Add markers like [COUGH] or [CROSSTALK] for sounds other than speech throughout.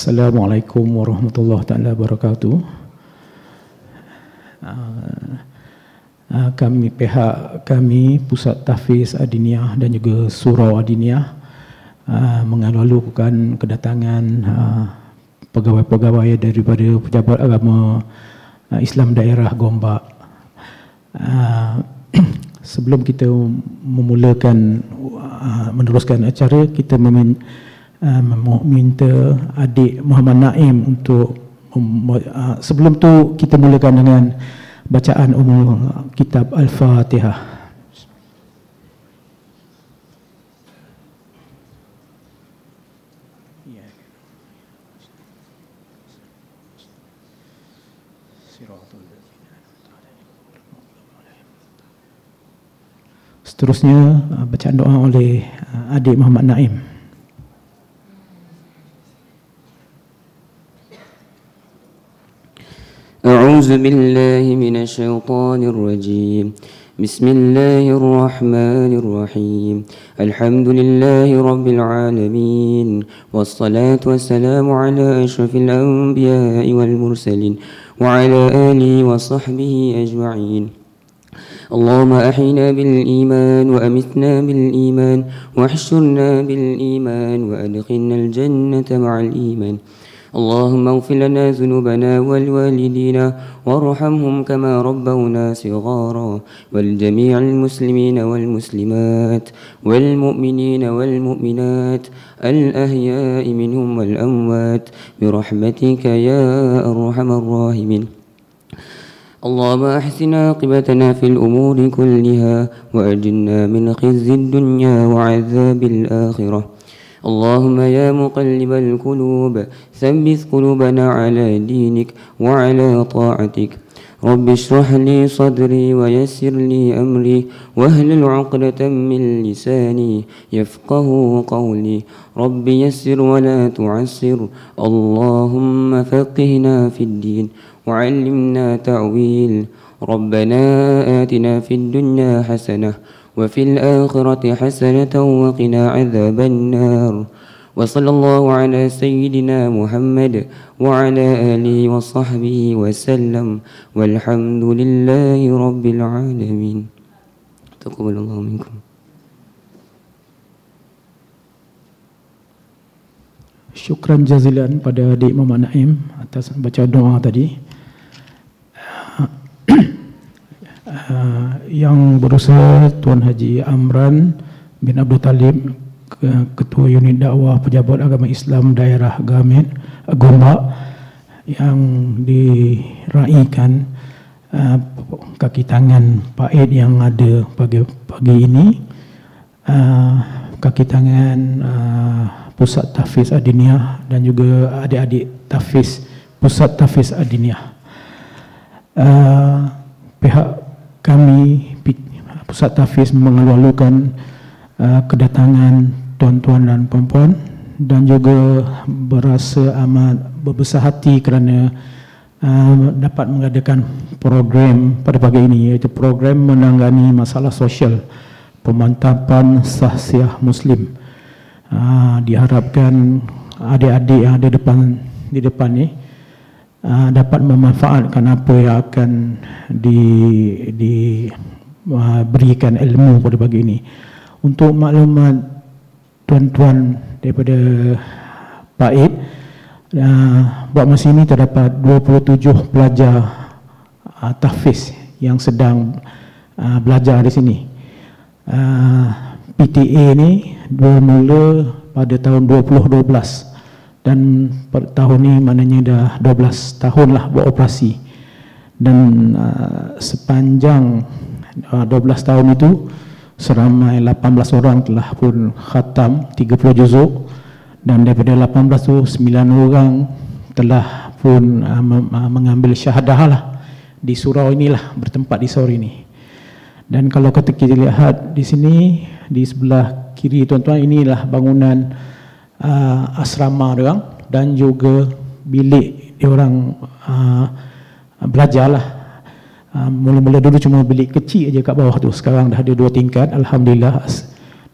Assalamualaikum warahmatullahi taala wabarakatuh. Ah, ah, kami pihak kami Pusat Tahfiz Adiniah dan juga Surau Adiniah alukan ah, kedatangan pegawai-pegawai daripada Pejabat Agama Islam Daerah Gombak. [CLEARS THROAT] sebelum kita memulakan meneruskan acara kita memang uh, minta adik Muhammad Naim untuk um, uh, sebelum tu kita mulakan dengan bacaan umum kitab Al-Fatihah. Seterusnya uh, bacaan doa oleh uh, adik Muhammad Naim. أعوذ بالله من الشيطان الرجيم بسم الله الرحمن الرحيم الحمد لله رب العالمين والصلاة والسلام على أشرف الأنبياء والمرسلين وعلى آله وصحبه أجمعين اللهم أحينا بالإيمان وأمتنا بالإيمان واحشرنا بالإيمان وأدخلنا الجنة مع الإيمان اللهم اغفر لنا ذنوبنا والوالدين وارحمهم كما ربونا صغارا والجميع المسلمين والمسلمات والمؤمنين والمؤمنات الأحياء منهم والأموات برحمتك يا أرحم الراحمين اللهم أحسن عاقبتنا في الأمور كلها وأجنا من خزي الدنيا وعذاب الآخرة اللهم يا مقلب القلوب ثبت قلوبنا على دينك وعلى طاعتك رب اشرح لي صدري ويسر لي أمري واهلل عقدة من لساني يفقه قولي رب يسر ولا تعسر اللهم فقهنا في الدين وعلمنا تعويل ربنا آتنا في الدنيا حسنة وفي الآخرة حسنة وقنا عذاب النار وصلى الله على سيدنا محمد وعلى آله وصحبه وسلم والحمد لله رب العالمين تقبل الله منكم شكرا جزيلا pada adik Muhammad Naim atas baca doa tadi. yang berusaha Tuan Haji Amran bin Abdul Talib Ketua Unit Dakwah Pejabat Agama Islam Daerah Gamet Gombak yang diraikan uh, kaki tangan Pak Ed yang ada pagi, pagi ini uh, kaki tangan uh, Pusat Tafiz Adiniah dan juga adik-adik Tafiz Pusat Tafiz Adiniah uh, pihak kami pusat tafiz mengeluarkan uh, kedatangan tuan-tuan dan puan-puan dan juga berasa amat berbesar hati kerana uh, dapat mengadakan program pada pagi ini iaitu program menangani masalah sosial pemantapan sahsiah muslim uh, diharapkan adik-adik yang ada depan di depan ni eh, uh, dapat memanfaatkan apa yang akan di di uh, berikan ilmu pada pagi ini untuk maklumat tuan-tuan daripada Pak Paib uh, ah, buat masa ini terdapat 27 pelajar uh, tahfiz yang sedang uh, belajar di sini uh, PTA ini bermula pada tahun 2012 dan per tahun ini maknanya dah 12 tahun lah beroperasi dan uh, sepanjang uh, 12 tahun itu seramai 18 orang telah pun khatam 30 juzuk dan daripada 18 tu 9 orang telah pun uh, uh, mengambil syahadah lah di surau inilah bertempat di surau ini dan kalau kita lihat di sini di sebelah kiri tuan-tuan inilah bangunan uh, asrama orang dan juga bilik orang uh, belajar lah. Uh, mula-mula dulu cuma bilik kecil aja kat bawah tu. Sekarang dah ada dua tingkat. Alhamdulillah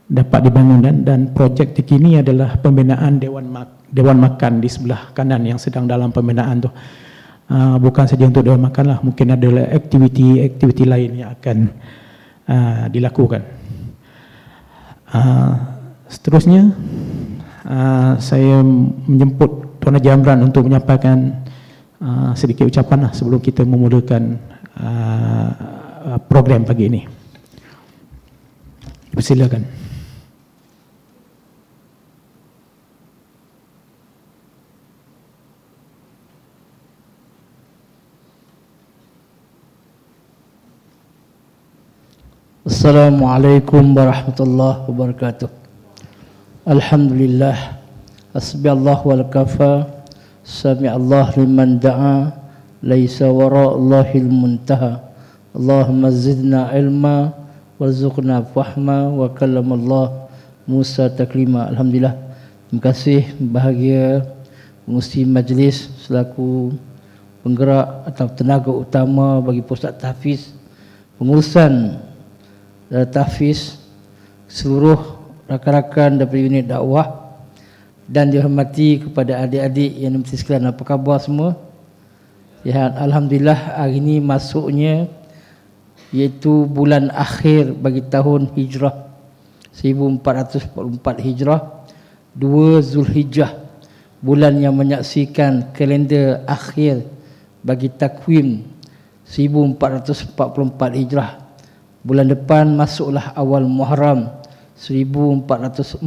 dapat dibangun dan, dan projek terkini adalah pembinaan dewan mak, dewan makan di sebelah kanan yang sedang dalam pembinaan tu. Uh, bukan saja untuk dewan makan lah. Mungkin ada aktiviti-aktiviti lain yang akan uh, dilakukan. Uh, seterusnya. Ah, saya menjemput Tuan Haji Amran untuk menyampaikan uh, sedikit ucapan lah sebelum kita memulakan uh, program pagi ini. Silakan. Assalamualaikum warahmatullahi wabarakatuh. الحمد لله حسبي الله والكفى سمع الله لمن دعا ليس وراء الله المنتهى اللهم زدنا علما وارزقنا فهما وكلم الله موسى تكليما الحمد لله Terima kasih bahagia pengusi majlis selaku penggerak atau tenaga utama bagi pusat tahfiz pengurusan uh, tahfiz seluruh rakan-rakan dari unit dakwah dan dihormati kepada adik-adik yang mesti sekalian apa khabar semua Ya, alhamdulillah hari ini masuknya iaitu bulan akhir bagi tahun hijrah 1444 hijrah 2 Zulhijjah bulan yang menyaksikan kalender akhir bagi takwim 1444 hijrah bulan depan masuklah awal muharram 1445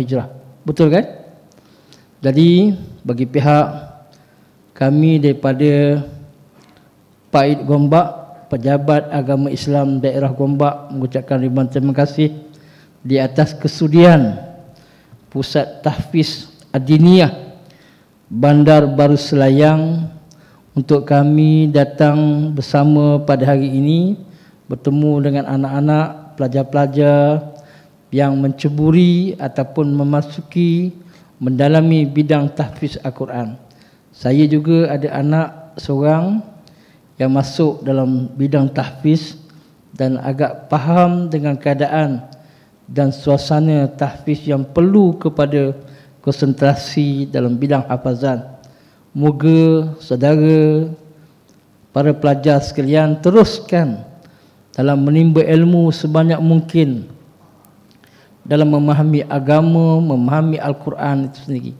Hijrah. Betul kan? Jadi bagi pihak kami daripada Pait Gombak, Pejabat Agama Islam Daerah Gombak mengucapkan ribuan terima kasih di atas kesudian Pusat Tahfiz Adiniyah Bandar Baru Selayang untuk kami datang bersama pada hari ini bertemu dengan anak-anak, pelajar-pelajar, yang mencuburi ataupun memasuki mendalami bidang tahfiz Al-Quran. Saya juga ada anak seorang yang masuk dalam bidang tahfiz dan agak faham dengan keadaan dan suasana tahfiz yang perlu kepada konsentrasi dalam bidang hafazan. Moga saudara para pelajar sekalian teruskan dalam menimba ilmu sebanyak mungkin dalam memahami agama, memahami Al-Quran itu sendiri.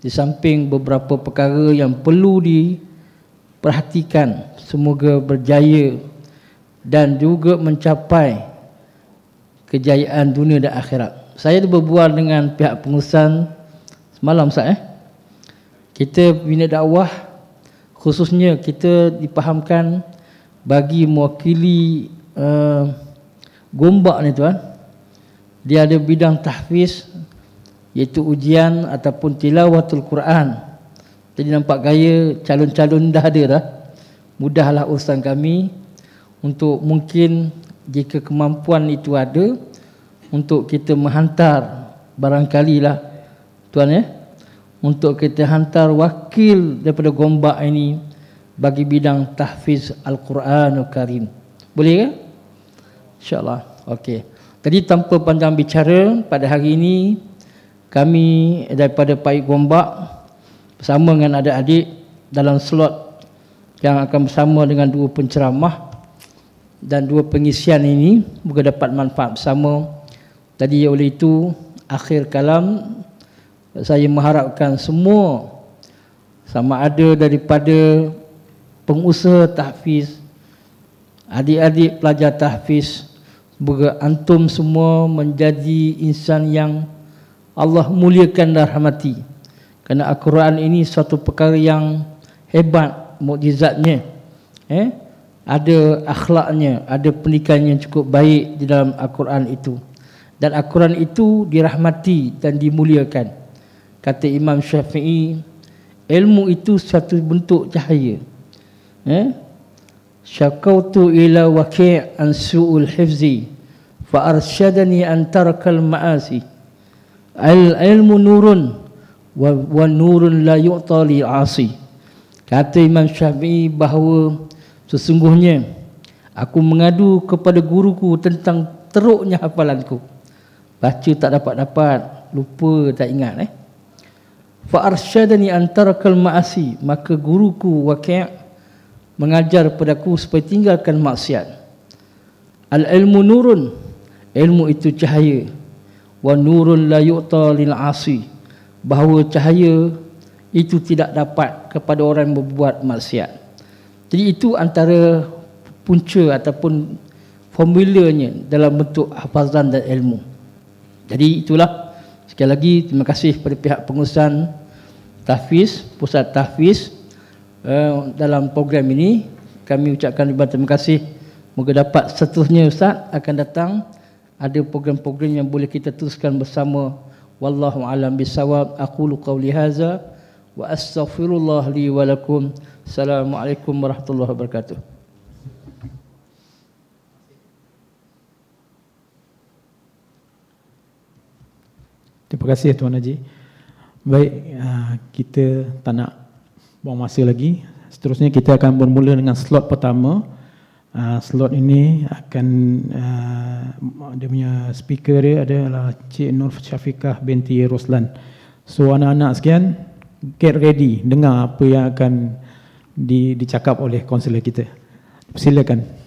Di samping beberapa perkara yang perlu diperhatikan, semoga berjaya dan juga mencapai kejayaan dunia dan akhirat. Saya berbual dengan pihak pengurusan semalam saya. Eh? Kita bina dakwah khususnya kita dipahamkan bagi mewakili uh, gombak ni tuan dia ada bidang tahfiz iaitu ujian ataupun tilawatul Quran. Jadi nampak gaya calon-calon dah ada dah. Mudahlah urusan kami untuk mungkin jika kemampuan itu ada untuk kita menghantar barangkali lah tuan ya untuk kita hantar wakil daripada Gombak ini bagi bidang tahfiz Al-Quranul Karim. Boleh ke? InsyaAllah. Okey. Tadi tanpa pandang bicara pada hari ini kami daripada Paik Gombak bersama dengan adik-adik dalam slot yang akan bersama dengan dua penceramah dan dua pengisian ini moga dapat manfaat bersama. Tadi oleh itu akhir kalam saya mengharapkan semua sama ada daripada pengusaha tahfiz adik-adik pelajar tahfiz berantum semua menjadi insan yang Allah muliakan dan rahmati. Kerana Al-Quran ini satu perkara yang hebat mukjizatnya. Eh? Ada akhlaknya, ada pendidikan yang cukup baik di dalam Al-Quran itu. Dan Al-Quran itu dirahmati dan dimuliakan. Kata Imam Syafi'i, ilmu itu satu bentuk cahaya. Eh? syakautu ila waqi' an su'ul hifzi fa arsyadani an tarakal ma'asi al ilmu nurun wa, wa nurun la yu'ta li asi kata imam syafi'i bahawa sesungguhnya aku mengadu kepada guruku tentang teruknya hafalanku baca tak dapat dapat lupa tak ingat eh fa arsyadani an tarakal ma'asi maka guruku waqi' mengajar padaku supaya tinggalkan maksiat. Al-ilmu nurun, ilmu itu cahaya. Wa nurun la yu'ta lil asi. Bahawa cahaya itu tidak dapat kepada orang yang berbuat maksiat. Jadi itu antara punca ataupun formulanya dalam bentuk hafazan dan ilmu. Jadi itulah sekali lagi terima kasih kepada pihak pengurusan tahfiz, pusat tahfiz Eh, dalam program ini kami ucapkan ribuan terima kasih moga dapat seterusnya ustaz akan datang ada program-program yang boleh kita teruskan bersama wallahu alam bisawab aqulu qawli hadza wa astaghfirullah li wa lakum assalamualaikum warahmatullahi wabarakatuh Terima kasih Tuan Haji. Baik, ah, kita tak nak buang masa lagi. Seterusnya kita akan bermula dengan slot pertama. Uh, slot ini akan uh, dia punya speaker dia adalah Cik Nur Syafiqah binti Roslan. So anak-anak sekian, get ready dengar apa yang akan di, dicakap oleh kaunselor kita. Silakan.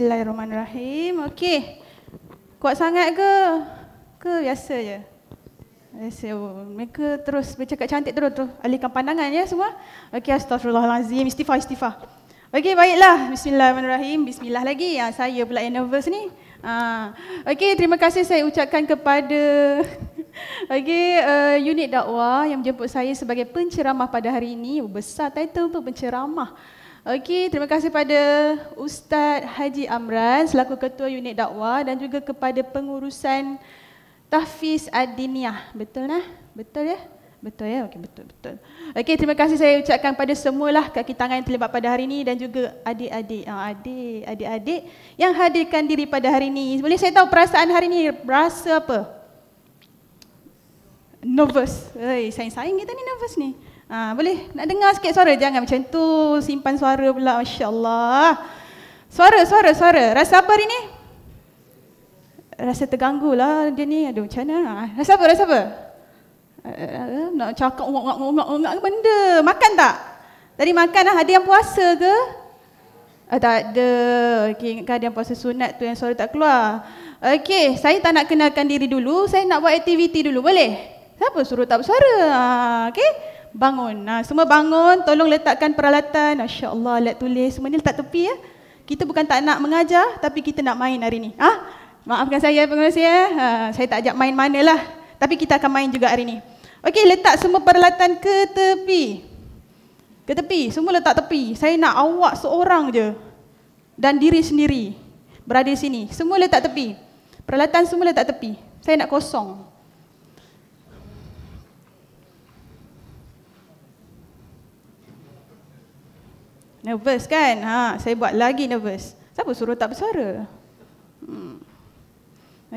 Bismillahirrahmanirrahim. Okey. Kuat sangat ke? Ke biasa je? Biasa. mereka terus bercakap cantik terus terus. Alihkan pandangan ya semua. Okey, astagfirullahalazim. Istighfar, istighfar. Okey, baiklah. Bismillahirrahmanirrahim. Bismillah lagi. Ya, saya pula yang nervous ni. Ha. Okey, terima kasih saya ucapkan kepada [LAUGHS] okey uh, unit dakwah yang menjemput saya sebagai penceramah pada hari ini. Besar title tu, penceramah. Okey, terima kasih pada Ustaz Haji Amran selaku ketua unit dakwah dan juga kepada pengurusan Tahfiz Ad-Diniyah. Betul nah? Betul ya? Betul ya? Okey, betul betul. Okey, terima kasih saya ucapkan pada semualah kaki tangan yang terlibat pada hari ini dan juga adik-adik, ah, adik, adik-adik yang hadirkan diri pada hari ini. Boleh saya tahu perasaan hari ini rasa apa? Nervous. Hei, saya sayang kita ni nervous ni. Ha, boleh? Nak dengar sikit suara? Jangan macam tu simpan suara pula. Masya Allah. Suara, suara, suara. Rasa apa hari ni? Rasa terganggu lah dia ni. Aduh, macam mana? Ha, rasa apa, rasa apa? Eh, eh, nak cakap ngak-ngak-ngak-ngak benda. Makan tak? Tadi makan lah. Ada yang puasa ke? Uh, tak ada. Okay, ingatkan ada yang puasa sunat tu yang suara tak keluar. Okey, saya tak nak kenalkan diri dulu. Saya nak buat aktiviti dulu. Boleh? Siapa suruh tak bersuara? Ah, okey? bangun. Nah, semua bangun, tolong letakkan peralatan. Masya Allah, let tulis. Semua ni letak tepi ya. Kita bukan tak nak mengajar, tapi kita nak main hari ni. Ah, ha? Maafkan saya, pengurus ya. Ha, saya tak ajak main mana lah. Tapi kita akan main juga hari ni. Okey, letak semua peralatan ke tepi. Ke tepi, semua letak tepi. Saya nak awak seorang je. Dan diri sendiri. Berada di sini. Semua letak tepi. Peralatan semua letak tepi. Saya nak Kosong. Nervous kan? Ha, saya buat lagi nervous. Siapa suruh tak bersuara? Hmm.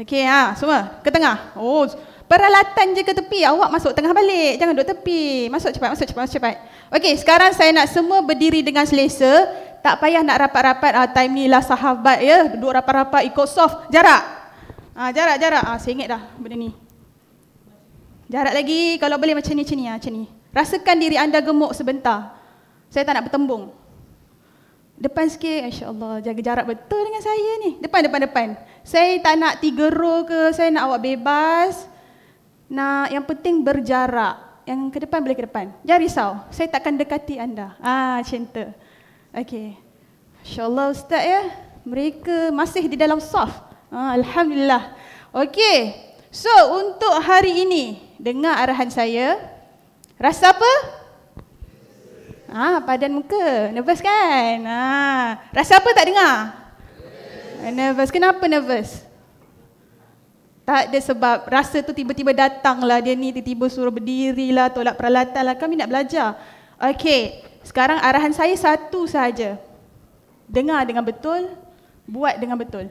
Okey, ha, semua ke tengah. Oh, peralatan je ke tepi. Awak masuk tengah balik. Jangan duduk tepi. Masuk cepat, masuk cepat, masuk cepat. Okey, sekarang saya nak semua berdiri dengan selesa. Tak payah nak rapat-rapat. Ah, time ni lah sahabat ya. Duduk rapat-rapat ikut soft. Jarak. Ah, jarak, jarak. Ah, saya ingat dah benda ni. Jarak lagi kalau boleh macam ni, macam ni. Ah, macam ni. Rasakan diri anda gemuk sebentar. Saya tak nak bertembung. Depan sikit, insyaAllah. Jaga jarak betul dengan saya ni. Depan, depan, depan. Saya tak nak tiga row ke, saya nak awak bebas. Nah, yang penting berjarak. Yang ke depan boleh ke depan. Jangan risau. Saya takkan dekati anda. Ah, cinta. Okey. InsyaAllah Ustaz ya. Mereka masih di dalam soft. Ah, Alhamdulillah. Okey. So, untuk hari ini, dengar arahan saya. Rasa apa? Ah, ha, badan muka. Nervous kan? Ah, rasa apa tak dengar? Yes. Nervous. Kenapa nervous? Tak ada sebab rasa tu tiba-tiba datanglah dia ni tiba-tiba suruh berdiri lah, tolak peralatan lah. Kami nak belajar. Okey, sekarang arahan saya satu sahaja. Dengar dengan betul, buat dengan betul.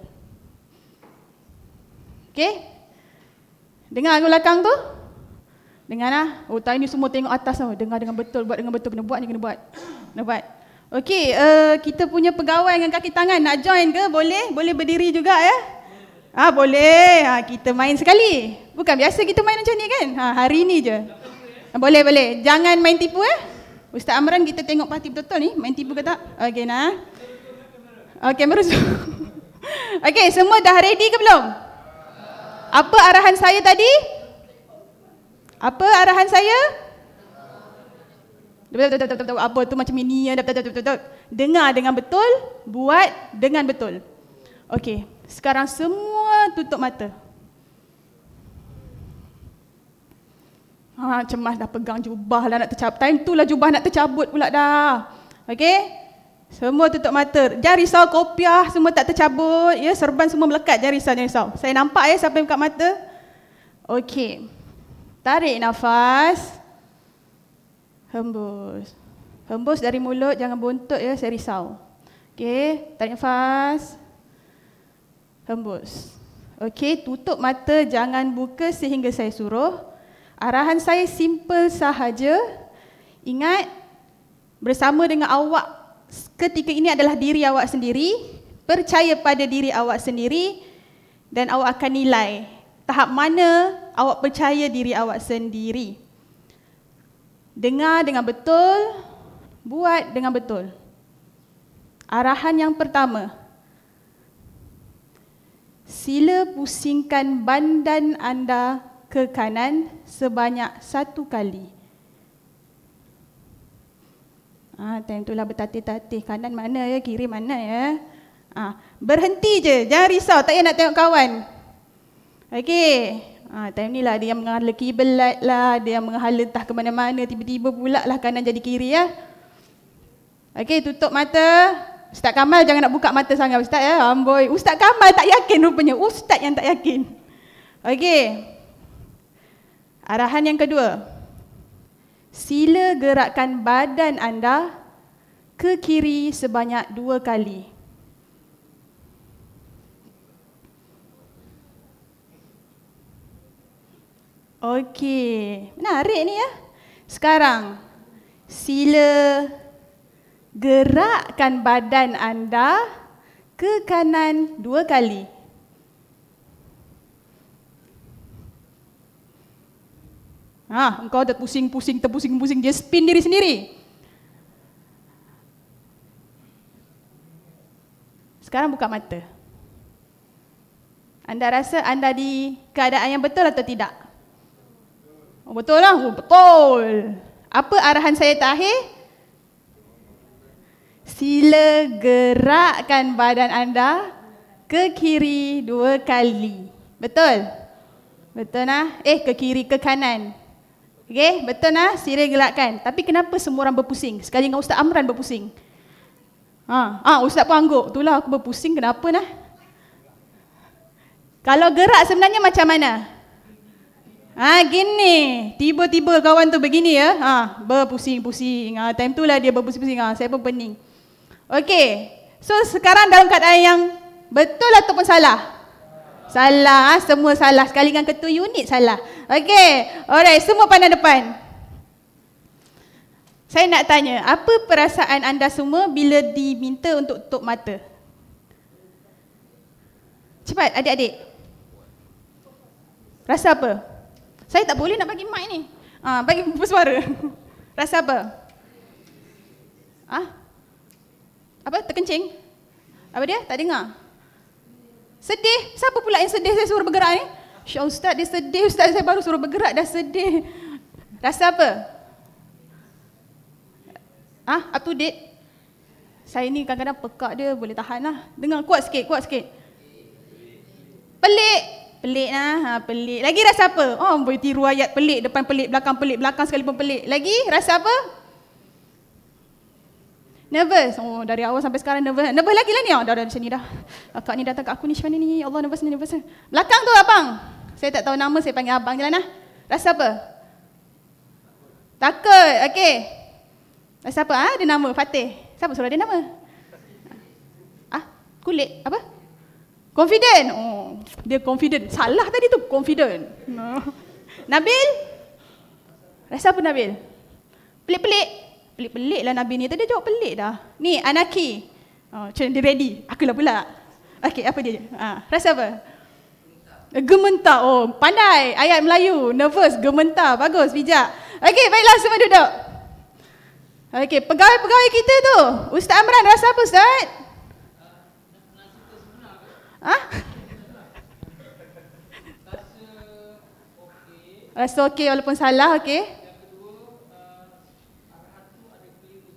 Okey? Dengar lagu belakang tu? Dengarlah. Oh, tadi ni semua tengok atas tau. Dengar dengan betul, buat dengan betul. Kena buat ni, kena buat. Kena buat. Okey, uh, kita punya pegawai dengan kaki tangan nak join ke? Boleh? Boleh berdiri juga ya? Ah ha, boleh. Ha, kita main sekali. Bukan biasa kita main macam ni kan? Ha, hari ni je. Ah, boleh, boleh. Jangan main tipu ya. Ustaz Amran kita tengok parti betul-betul ni. Main tipu ke tak? Okey, nah. Okey, merus. [LAUGHS] Okey, semua dah ready ke belum? Apa arahan saya Tadi? Apa arahan saya? Apa tu macam ini ya? Dengar dengan betul Buat dengan betul Okey, sekarang semua tutup mata Ha, cemas dah pegang jubah lah nak tercabut. Time tu lah jubah nak tercabut pula dah. Okay? Semua tutup mata. Jangan risau kopiah semua tak tercabut. Ya, serban semua melekat. Jangan risau, jangan risau. Saya nampak ya sampai buka mata. Okay. Tarik nafas. Hembus. Hembus dari mulut, jangan buntut ya, saya risau. Okey, tarik nafas. Hembus. Okey, tutup mata, jangan buka sehingga saya suruh. Arahan saya simple sahaja. Ingat, bersama dengan awak ketika ini adalah diri awak sendiri. Percaya pada diri awak sendiri dan awak akan nilai tahap mana awak percaya diri awak sendiri. Dengar dengan betul, buat dengan betul. Arahan yang pertama. Sila pusingkan bandan anda ke kanan sebanyak satu kali. Ah, ha, time itulah bertatih-tatih kanan mana ya, kiri mana ya. ha, berhenti je, jangan risau, tak payah nak tengok kawan. Okey, Ha, time ni lah ada yang menghala kiblat lah, ada yang menghala entah ke mana-mana, tiba-tiba pula lah kanan jadi kiri ya. Okey, tutup mata. Ustaz Kamal jangan nak buka mata sangat Ustaz ya. Amboi, Ustaz Kamal tak yakin rupanya. Ustaz yang tak yakin. Okey. Arahan yang kedua. Sila gerakkan badan anda ke kiri sebanyak dua kali. Okey, menarik ni ya. Sekarang, sila gerakkan badan anda ke kanan dua kali. Ah, engkau dah pusing-pusing, terpusing-pusing, dia spin diri sendiri. Sekarang buka mata. Anda rasa anda di keadaan yang betul atau tidak? Oh, betul lah, oh, betul. Apa arahan saya terakhir? Sila gerakkan badan anda ke kiri dua kali. Betul? Betul nah? Eh, ke kiri ke kanan. Okay, betul nah? Sila gerakkan. Tapi kenapa semua orang berpusing? Sekali dengan Ustaz Amran berpusing. Ha, ah, ha, Ustaz pun angguk. Itulah aku berpusing kenapa nah? Kalau gerak sebenarnya Macam mana? Ha, gini. Tiba-tiba kawan tu begini ya. Ha, berpusing-pusing. Ha, time tu lah dia berpusing-pusing. Ha, saya pun pening. Okey. So sekarang dalam keadaan yang betul ataupun salah? Salah. Ha? Semua salah. Sekali dengan ketua unit salah. Okey. Alright. Semua pandang depan. Saya nak tanya, apa perasaan anda semua bila diminta untuk tutup mata? Cepat, adik-adik. Rasa apa? Saya tak boleh nak bagi mic ni. ha, bagi [LAUGHS] suara. Rasa apa? Ah? Ha? Apa terkencing? Apa dia? Tak dengar. Sedih. Siapa pula yang sedih saya suruh bergerak ni? Syah ustaz dia sedih, ustaz saya baru suruh bergerak dah sedih. Rasa apa? Ah, ha? up to date. Saya ni kadang-kadang pekak dia boleh tahan lah. Dengar kuat sikit, kuat sikit. Pelik. Pelik lah. Ha, pelik. Lagi rasa apa? Oh, boleh tiru ayat pelik. Depan pelik, belakang pelik, belakang sekali pun pelik. Lagi rasa apa? Nervous. Oh, dari awal sampai sekarang nervous. Nervous lagi lah ni. Oh, dah, dah, macam ni dah. Kakak ni datang ke aku ni. Macam mana ni? Ya Allah nervous ni, nervous ni. Belakang tu abang. Saya tak tahu nama, saya panggil abang je lah. Nah. Rasa apa? Takut. Okey. Rasa apa? Ha? Ah, Ada nama Fatih. Siapa suruh dia nama? Ah, ha? Kulit. Apa? Confident. Oh, dia confident. Salah tadi tu confident. No. Nabil? Rasa apa Nabil? Pelik-pelik. Pelik-pelik lah Nabil ni. Tadi jawab pelik dah. Ni, Anaki. Oh, macam dia ready. Akulah pula. Okay, apa dia? Ha. Rasa apa? Gementar. Oh, pandai. Ayat Melayu. Nervous. Gementar. Bagus. Bijak. Okay, baiklah semua duduk. Okay, pegawai-pegawai kita tu. Ustaz Amran rasa apa Ustaz? Ah? Rasa okey walaupun salah okey.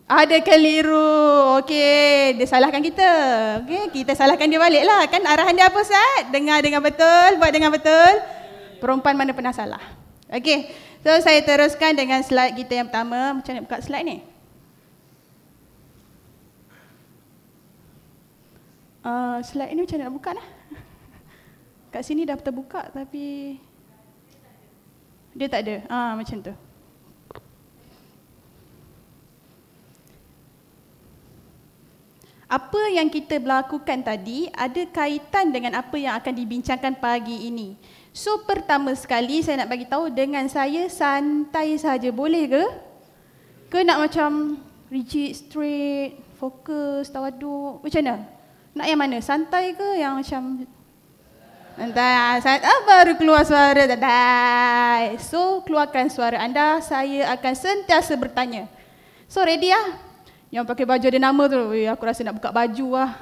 Ada keliru. okay, dia salahkan kita. Okay, kita salahkan dia balik lah Kan arahan dia apa Ustaz? Dengar dengan betul, buat dengan betul. Perempuan mana pernah salah? Okay, So saya teruskan dengan slide kita yang pertama. Macam nak buka slide ni? Eh, slide ini macam mana nak buka lah. [LAUGHS] Kat sini dah terbuka tapi dia tak ada. Ah macam tu. Apa yang kita lakukan tadi ada kaitan dengan apa yang akan dibincangkan pagi ini. So pertama sekali saya nak bagi tahu dengan saya santai saja boleh ke? Ke nak macam rigid, straight, fokus, tawaduk, macam mana? Nak yang mana? Santai ke yang macam entah Saya ah, baru keluar suara dadai. So, keluarkan suara anda. Saya akan sentiasa bertanya. So, ready ah? Yang pakai baju ada nama tu. Ui, aku rasa nak buka baju ah.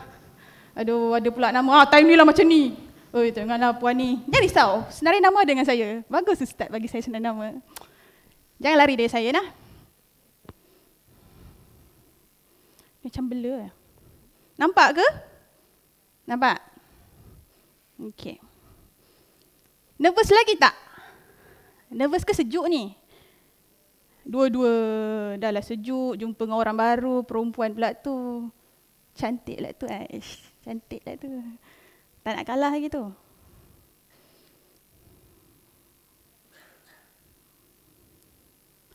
Aduh, ada pula nama. Ah, time ni lah macam ni. Oi, janganlah puan ni. Jangan risau. Senarai nama dengan saya. Bagus ustaz bagi saya senarai nama. Jangan lari dari saya nah. Macam bela. Eh. Nampak ke? Nampak? Okay. Nervous lagi tak? Nervous ke sejuk ni? Dua-dua dah lah sejuk, jumpa dengan orang baru, perempuan pula tu. Cantik lah tu. Eh. Cantik lah tu. Tak nak kalah lagi tu.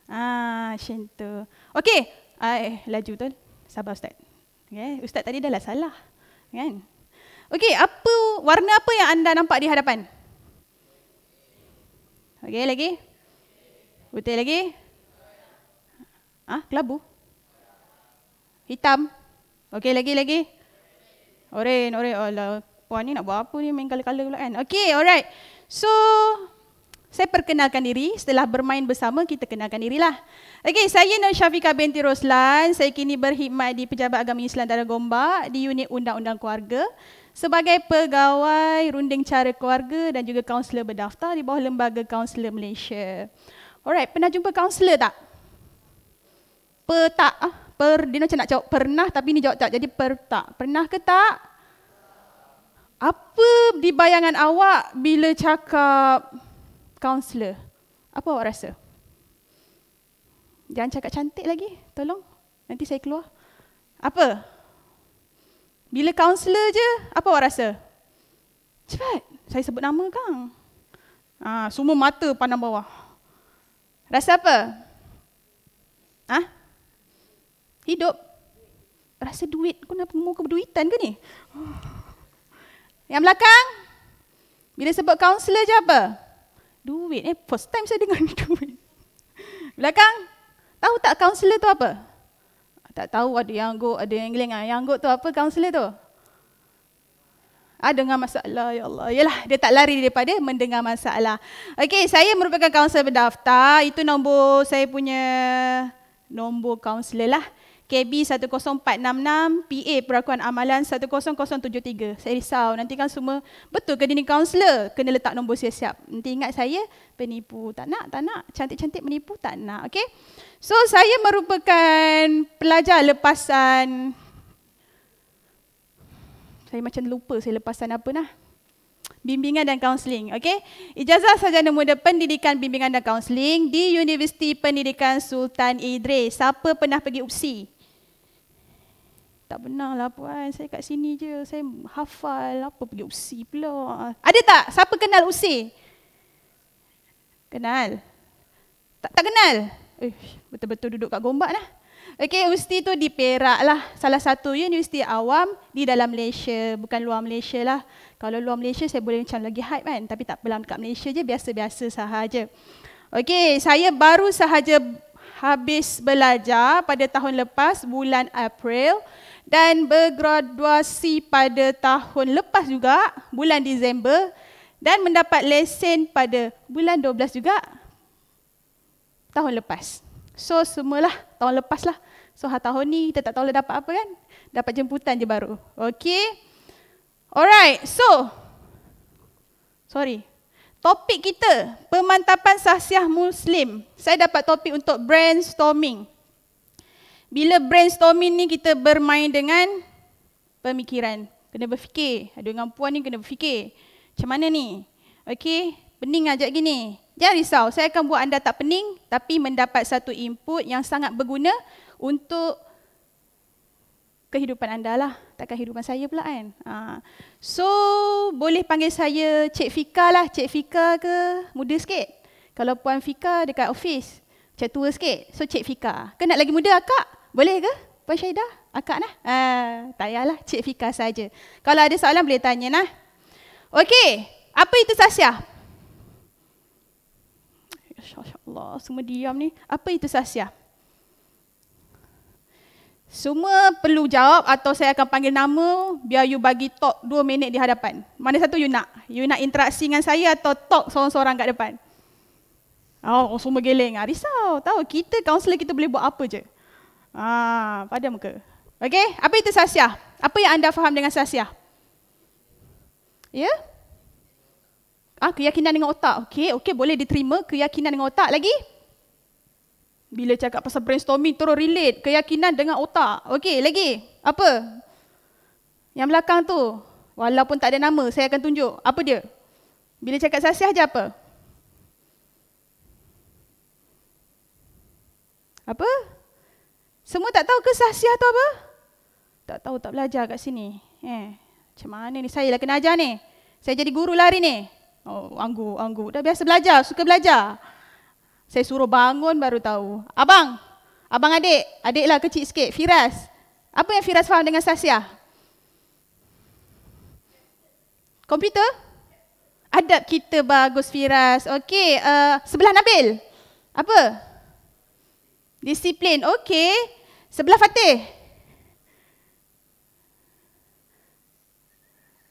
Ah, macam tu. Okey. Ah, eh, laju tu. Sabar Ustaz. Okay. Eh, Ustaz tadi dah lah salah. Kan? Okay. Okey, apa warna apa yang anda nampak di hadapan? Okey, lagi? Putih lagi? Ah, kelabu. Hitam. Okey, lagi lagi. Oren, oren. Alah, puan ni nak buat apa ni main kala-kala pula kan? Okey, alright. So, saya perkenalkan diri setelah bermain bersama kita kenalkan dirilah. Okay saya Nur Syafiqah binti Roslan. Saya kini berkhidmat di Pejabat Agama Islam Darah Gombak di unit Undang-Undang Keluarga sebagai pegawai runding cara keluarga dan juga kaunselor berdaftar di bawah Lembaga Kaunselor Malaysia. Alright, pernah jumpa kaunselor tak? Per tak? Ah, per, dia macam nak jawab pernah tapi ni jawab tak. Jadi per tak. Pernah ke tak? Apa di bayangan awak bila cakap kaunselor? Apa awak rasa? Jangan cakap cantik lagi. Tolong. Nanti saya keluar. Apa? Apa? Bila kaunselor je, apa awak rasa? Cepat, saya sebut nama kang. Ha, semua mata pandang bawah. Rasa apa? Ha? Hidup? Rasa duit. Kau Kenapa muka berduitan ke ni? Yang belakang? Bila sebut kaunselor je apa? Duit. Eh, first time saya dengar [LAUGHS] duit. Belakang? Tahu tak kaunselor tu apa? Apa? tak tahu ada yang go ada yang geleng ah, yang go tu apa kaunselor tu ada ah, dengar masalah ya Allah yalah dia tak lari daripada mendengar masalah okey saya merupakan kaunselor berdaftar itu nombor saya punya nombor kaunselor lah KB 10466, PA Perakuan Amalan 10073. Saya risau, nanti kan semua betul ke dini kaunselor? Kena letak nombor siap-siap. Nanti ingat saya penipu. Tak nak, tak nak. Cantik-cantik menipu, tak nak. Okay? So, saya merupakan pelajar lepasan... Saya macam lupa saya lepasan apa nak Bimbingan dan Kaunseling, okay Ijazah Sarjana Muda Pendidikan Bimbingan dan Kaunseling di Universiti Pendidikan Sultan Idris. Siapa pernah pergi UPSI? tak benar lah puan, saya kat sini je, saya hafal apa, pergi usi pula. Ada tak? Siapa kenal usi? Kenal? Tak, tak kenal? betul-betul duduk kat gombak lah. Okey, universiti tu di Perak lah. Salah satu universiti awam di dalam Malaysia, bukan luar Malaysia lah. Kalau luar Malaysia, saya boleh macam lagi hype kan. Tapi tak pernah kat Malaysia je, biasa-biasa sahaja. Okey, saya baru sahaja habis belajar pada tahun lepas, bulan April dan bergraduasi pada tahun lepas juga bulan Disember dan mendapat lesen pada bulan 12 juga tahun lepas. So semualah tahun lepas lah. So ha, tahun ni kita tak tahu lah dapat apa kan? Dapat jemputan je baru. Okay. Alright. So. Sorry. Topik kita. Pemantapan sahsiah Muslim. Saya dapat topik untuk brainstorming. Bila brainstorming ni kita bermain dengan pemikiran. Kena berfikir. Ada dengan puan ni kena berfikir. Macam mana ni? Okey, pening ajak gini. Jangan risau, saya akan buat anda tak pening tapi mendapat satu input yang sangat berguna untuk kehidupan anda lah. Takkan kehidupan saya pula kan? Ha. So, boleh panggil saya Cik Fika lah. Cik Fika ke? Muda sikit. Kalau Puan Fika dekat office, macam tua sikit. So, Cik Fika. Ke lagi muda, akak? Boleh ke? Puan Syahidah? Akak lah? Ha, tak payahlah. Cik Fika saja. Kalau ada soalan boleh tanya lah. Okey. Apa itu sasyah? Allah, semua diam ni. Apa itu sasyah? Semua perlu jawab atau saya akan panggil nama biar you bagi talk 2 minit di hadapan. Mana satu you nak? You nak interaksi dengan saya atau talk seorang-seorang kat depan? Oh, semua geleng. Ah, risau. Tahu kita kaunselor kita boleh buat apa je. Ah, pada muka. Okey, apa itu sasia? Apa yang anda faham dengan sasia? Ya? Ah, keyakinan dengan otak. Okey, okey boleh diterima keyakinan dengan otak lagi? Bila cakap pasal brainstorming terus relate keyakinan dengan otak. Okey, lagi. Apa? Yang belakang tu. Walaupun tak ada nama, saya akan tunjuk. Apa dia? Bila cakap sasiah je apa? Apa? Semua tak tahu ke sahsiah tu apa? Tak tahu, tak belajar kat sini. Eh, macam mana ni? Saya lah kena ajar ni. Saya jadi guru lari ni. Oh, anggu, anggu. Dah biasa belajar, suka belajar. Saya suruh bangun baru tahu. Abang, abang adik, adik lah kecil sikit, Firas. Apa yang Firas faham dengan sahsiah? Komputer? Adab kita bagus Firas. Okey, uh, sebelah Nabil. Apa? Disiplin. Okey. Sebelah Fatih.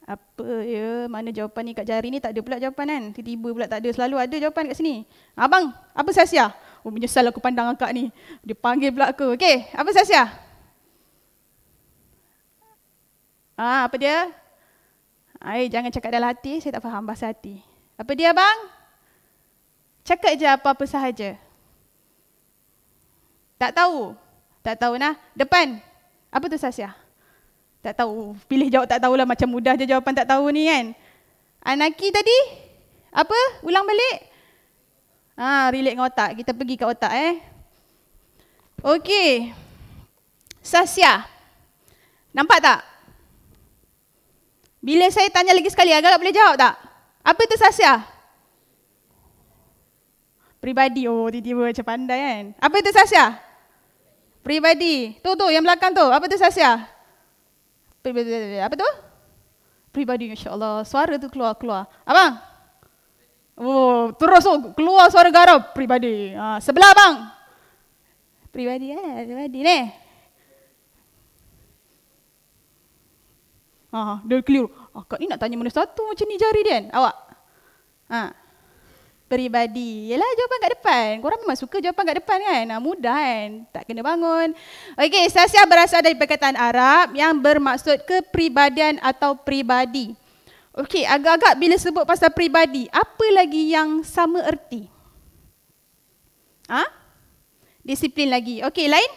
Apa ya, mana jawapan ni kat jari ni tak ada pula jawapan kan? Tiba-tiba pula tak ada, selalu ada jawapan kat sini. Abang, apa sia-sia? Oh, menyesal aku pandang akak ni. Dia panggil pula aku. Okey, apa sia Ah, apa dia? Ay, jangan cakap dalam hati, saya tak faham bahasa hati. Apa dia bang? Cakap je apa-apa sahaja. Tak tahu. Tak tahu nah. Depan. Apa tu Sasya? Tak tahu. Pilih jawab tak tahulah macam mudah je jawapan tak tahu ni kan. Anaki tadi? Apa? Ulang balik. Ah, ha, relate dengan otak. Kita pergi ke otak eh. Okey. Sasya. Nampak tak? Bila saya tanya lagi sekali, agak boleh jawab tak? Apa tu Sasya? Pribadi, oh tiba-tiba macam pandai kan. Apa tu Sasya? Sasya. Pribadi. Tu tu yang belakang tu. Apa tu Sasya? Pribadi. Apa tu? Pribadi insya-Allah. Suara tu keluar-keluar. Abang. Oh, terus tu oh, keluar suara garap pribadi. Ha, sebelah bang. Pribadi eh, pribadi ni. Ha, ha dia clear. Ah, ni nak tanya mana satu macam ni jari dia kan? Awak. Ha peribadi. Yalah jawapan kat depan. Kau Korang memang suka jawapan kat depan kan? Ah, mudah kan? Tak kena bangun. Okey, sasia berasal dari perkataan Arab yang bermaksud kepribadian atau peribadi. Okey, agak-agak bila sebut pasal peribadi, apa lagi yang sama erti? Ha? Disiplin lagi. Okey, lain?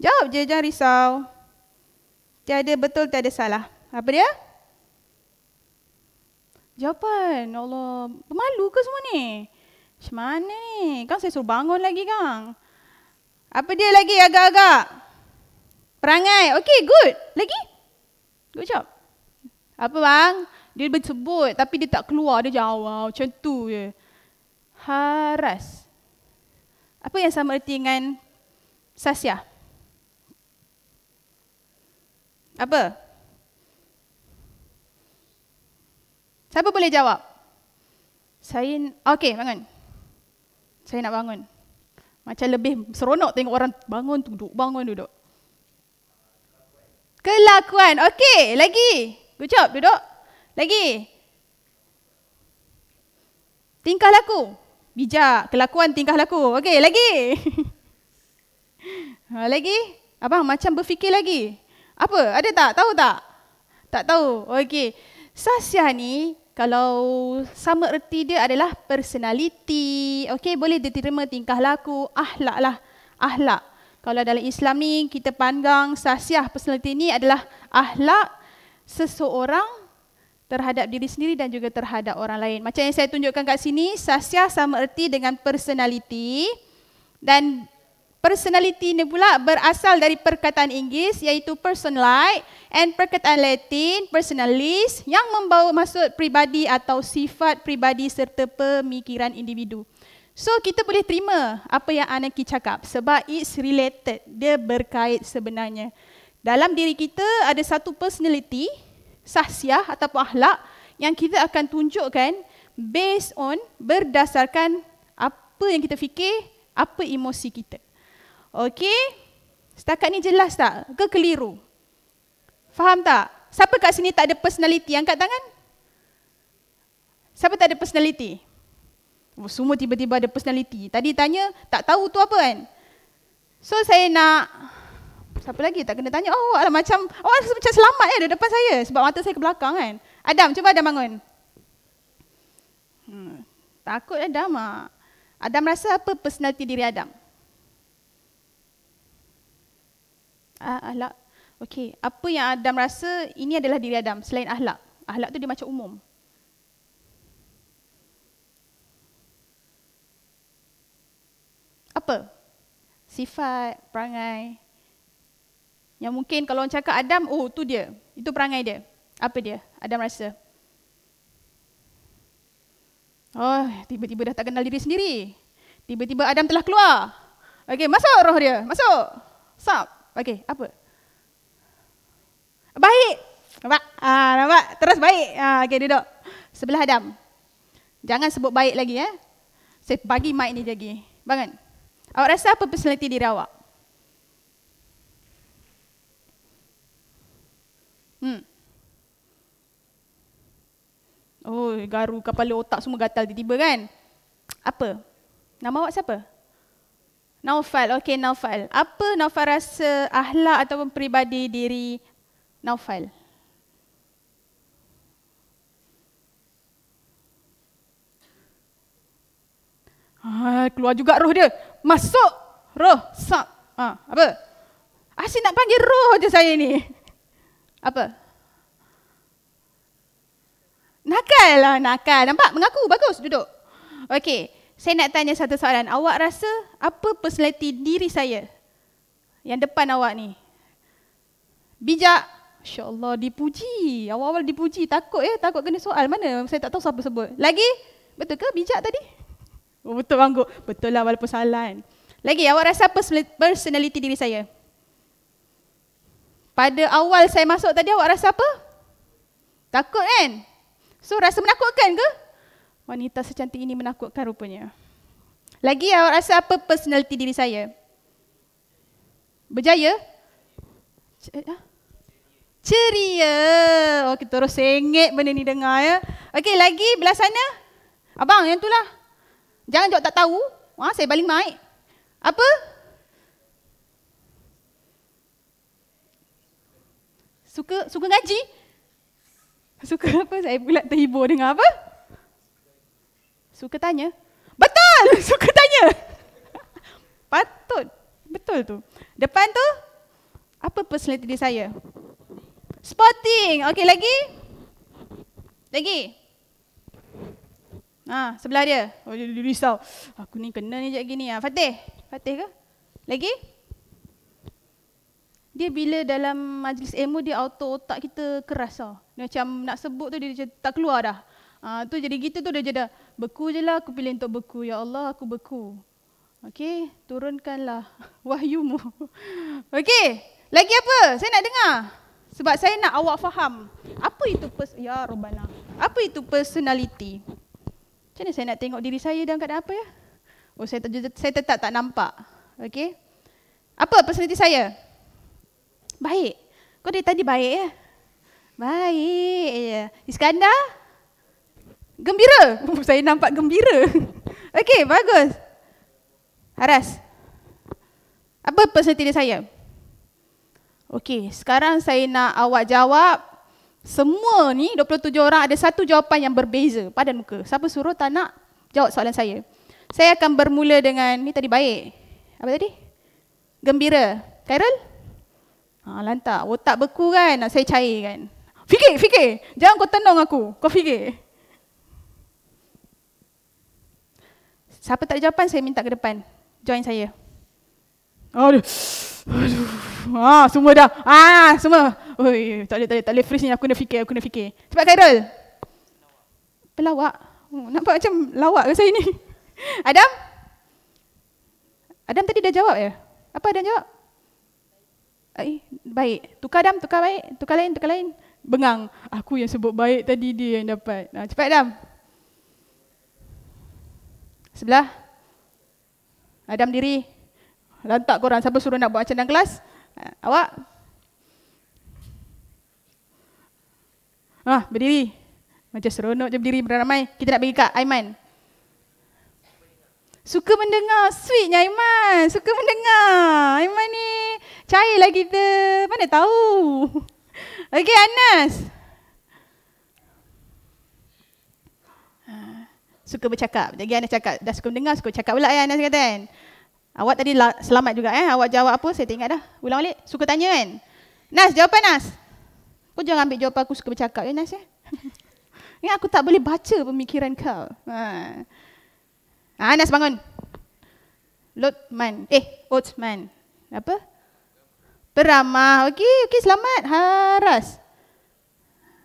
Jawab je, jangan risau. Tiada betul, tiada salah. Apa dia? Apa dia? Jawapan, Allah, pemalu ke semua ni? Macam mana ni? Kan saya suruh bangun lagi kan? Apa dia lagi agak-agak? Perangai, okey, good. Lagi? Good job. Apa bang? Dia bersebut tapi dia tak keluar, dia jawab macam tu je. Haras. Apa yang sama erti dengan Sasya? Apa? Apa? Siapa boleh jawab? Saya okey bangun. Saya nak bangun. Macam lebih seronok tengok orang bangun duduk, bangun duduk. Kelakuan. Okey, lagi. Good job, duduk. Lagi. Tingkah laku. Bijak, kelakuan tingkah laku. Okey, lagi. [LAUGHS] ha, lagi. Abang macam berfikir lagi. Apa? Ada tak? Tahu tak? Tak tahu. Okey. Sasya ni kalau sama erti dia adalah personality. Okey, boleh diterima tingkah laku, ahlak lah. Ahlak. Kalau dalam Islam ni kita pandang sasiah personality ini adalah ahlak seseorang terhadap diri sendiri dan juga terhadap orang lain. Macam yang saya tunjukkan kat sini, sasiah sama erti dengan personality dan Personality ni pula berasal dari perkataan Inggeris iaitu personalite and perkataan Latin personalis yang membawa maksud pribadi atau sifat pribadi serta pemikiran individu. So kita boleh terima apa yang Anaki cakap sebab it's related, dia berkait sebenarnya. Dalam diri kita ada satu personality, sahsiah atau akhlak yang kita akan tunjukkan based on berdasarkan apa yang kita fikir, apa emosi kita. Okey? Setakat ni jelas tak? Ke keliru? Faham tak? Siapa kat sini tak ada personality? Angkat tangan. Siapa tak ada personality? Oh, semua tiba-tiba ada personality. Tadi tanya, tak tahu tu apa kan? So saya nak Siapa lagi tak kena tanya? Oh, alam macam oh rasa macam selamat ya eh, depan saya sebab mata saya ke belakang kan. Adam, cuba Adam bangun. Hmm, takut Adam ah. Adam rasa apa personality diri Adam? ah, ahlak. Okey, apa yang Adam rasa ini adalah diri Adam selain ahlak. Ahlak tu dia macam umum. Apa? Sifat, perangai. Yang mungkin kalau orang cakap Adam, oh tu dia. Itu perangai dia. Apa dia? Adam rasa. Oh, tiba-tiba dah tak kenal diri sendiri. Tiba-tiba Adam telah keluar. Okey, masuk roh dia. Masuk. Sap. Okey, apa? Baik. Nampak? Ah, nampak? Terus baik. Ah, okey, duduk. Sebelah Adam. Jangan sebut baik lagi ya. Eh? Saya bagi mic ni lagi. Bangun. Awak rasa apa personality diri awak? Hmm. Oh, garu kepala otak semua gatal tiba-tiba kan? Apa? Nama awak siapa? Apa? Naufal, okey Naufal. Apa Naufal rasa ahlak ataupun peribadi diri Naufal? Ah, keluar juga roh dia. Masuk roh. Sak. Ah, apa? Asyik nak panggil roh je saya ni. Apa? Nakal lah, nakal. Nampak? Mengaku, bagus. Duduk. Okey. Saya nak tanya satu soalan. Awak rasa apa personality diri saya? Yang depan awak ni. Bijak. InsyaAllah dipuji. Awal-awal dipuji. Takut ya. Takut kena soal. Mana saya tak tahu siapa sebut. Lagi. Betul ke bijak tadi? Oh, betul bangkuk. Betul lah walaupun salah kan. Lagi. Awak rasa apa personality diri saya? Pada awal saya masuk tadi awak rasa apa? Takut kan? So rasa menakutkan ke? wanita secantik ini menakutkan rupanya. Lagi awak rasa apa personaliti diri saya? Berjaya? Eh, ah? Ceria. Oh, kita terus sengit benda ni dengar ya. Okey, lagi belah sana. Abang, yang itulah. Jangan jawab tak tahu. Wah, ha, saya baling mic. Apa? Suka suka ngaji? Suka apa? Saya pula terhibur dengar apa? suka tanya. Betul, [LAUGHS] suka tanya. Patut, betul tu. Depan tu, apa personality diri saya? Sporting, okey lagi? Lagi? Ha, sebelah dia. Oh, dia, dia risau. Aku ni kena ni sekejap gini. Ha, Fatih? Fatih ke? Lagi? Dia bila dalam majlis ilmu, dia auto otak kita keras. Ha. Dia macam nak sebut tu, dia, dia tak keluar dah. Ha, tu jadi gitu tu, dia jadi beku je lah aku pilih untuk beku. Ya Allah, aku beku. Okey, turunkanlah [LAUGHS] wahyumu. Okey, lagi apa? Saya nak dengar. Sebab saya nak awak faham. Apa itu pers- ya Rabbana? Apa itu personality? Macam mana saya nak tengok diri saya dalam keadaan apa ya? Oh, saya, ter- saya tetap tak nampak. Okey. Apa personality saya? Baik. Kau dari tadi baik ya? Baik. Iskandar? Gembira. [LAUGHS] Saya nampak gembira. [LAUGHS] Okey, bagus. Haras. Apa personality saya? Okey, sekarang saya nak awak jawab semua ni 27 orang ada satu jawapan yang berbeza pada muka. Siapa suruh tak nak jawab soalan saya? Saya akan bermula dengan ni tadi baik. Apa tadi? Gembira. Carol? Ha, lantak. Otak beku kan? Nak saya cair kan? Fikir, fikir. Jangan kau tenung aku. Kau fikir. Siapa tak ada jawapan, saya minta ke depan. Join saya. Aduh. Aduh. Ah, semua dah. Ah, semua. Oi, tak boleh, tak boleh, tak boleh freeze ni. Aku kena fikir, aku kena fikir. Cepat Khairul. Pelawak. Oh, nampak macam lawak ke saya ni? [LAUGHS] Adam? Adam tadi dah jawab ya? Apa Adam jawab? Eh, baik. Tukar Adam, tukar baik. Tukar lain, tukar lain. Bengang. Aku yang sebut baik tadi dia yang dapat. Nah, cepat Adam. Sebelah. Adam diri. Lantak korang. Siapa suruh nak buat macam dalam kelas? Eh, awak? Ah, berdiri. Macam seronok je berdiri beramai. Kita nak bagi kat Aiman. Suka mendengar. Sweetnya Aiman. Suka mendengar. Aiman ni cair lah kita. Mana tahu. [LAUGHS] Okey, Anas. Anas. suka bercakap. Jadi Anas cakap, dah suka mendengar, suka bercakap pula ya Anas kata kan. Awak tadi selamat juga eh. Awak jawab apa? Saya tak ingat dah. Ulang balik. Suka tanya kan? Nas, jawapan Nas. Kau jangan ambil jawapan aku suka bercakap ya Nas ya. Ingat [LAUGHS] ya, aku tak boleh baca pemikiran kau. Ha. Ha, Nas bangun. Lotman. Eh, Otman. Apa? Peramah. Okey, okey selamat. Haras.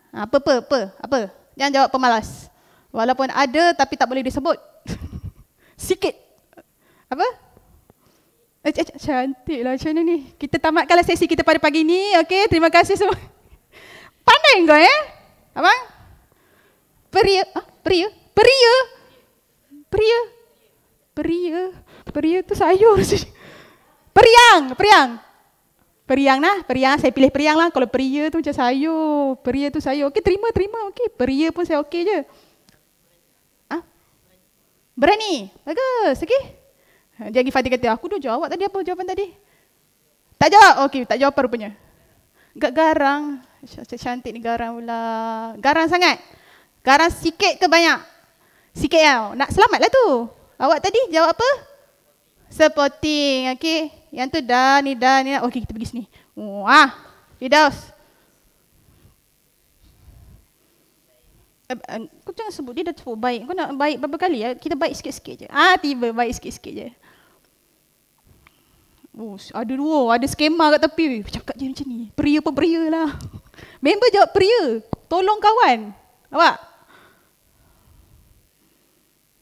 Ha, apa, apa, apa? Jangan jawab Pemalas. Walaupun ada tapi tak boleh disebut. [LAUGHS] Sikit. Apa? Eh, eh, eh cantiklah macam mana ni. Kita tamatkanlah sesi kita pada pagi ni. Okey, terima kasih semua. [LAUGHS] Pandai kau ya? Eh? Abang? Peria? Ah, peria? Peria? Peria? Peria? Peria tu sayur. [LAUGHS] Periang, periang. Periang lah, periang. Saya pilih periang lah. Kalau peria tu macam sayur. Peria tu sayur. Okey, terima, terima. Okey, peria pun saya okey je. Berani. Bagus. Okey. Dia lagi Fatih kata, aku dah jawab tadi apa jawapan tadi? Tak jawab? Okey, tak jawab rupanya. Gak garang. Cantik ni garang pula. Garang sangat? Garang sikit ke banyak? Sikit tau. Nak selamat lah tu. Awak tadi jawab apa? Supporting. Okey. Yang tu dah ni dah ni lah. Okey, kita pergi sini. Wah. Fidaus. kau jangan sebut dia dah cukup baik. Kau nak baik berapa kali ya? Kita baik sikit-sikit je. Ah, tiba baik sikit-sikit je. Oh, ada dua, ada skema kat tepi. Cakap je macam ni. Pria pun pria lah. Member jawab pria. Tolong kawan. apa?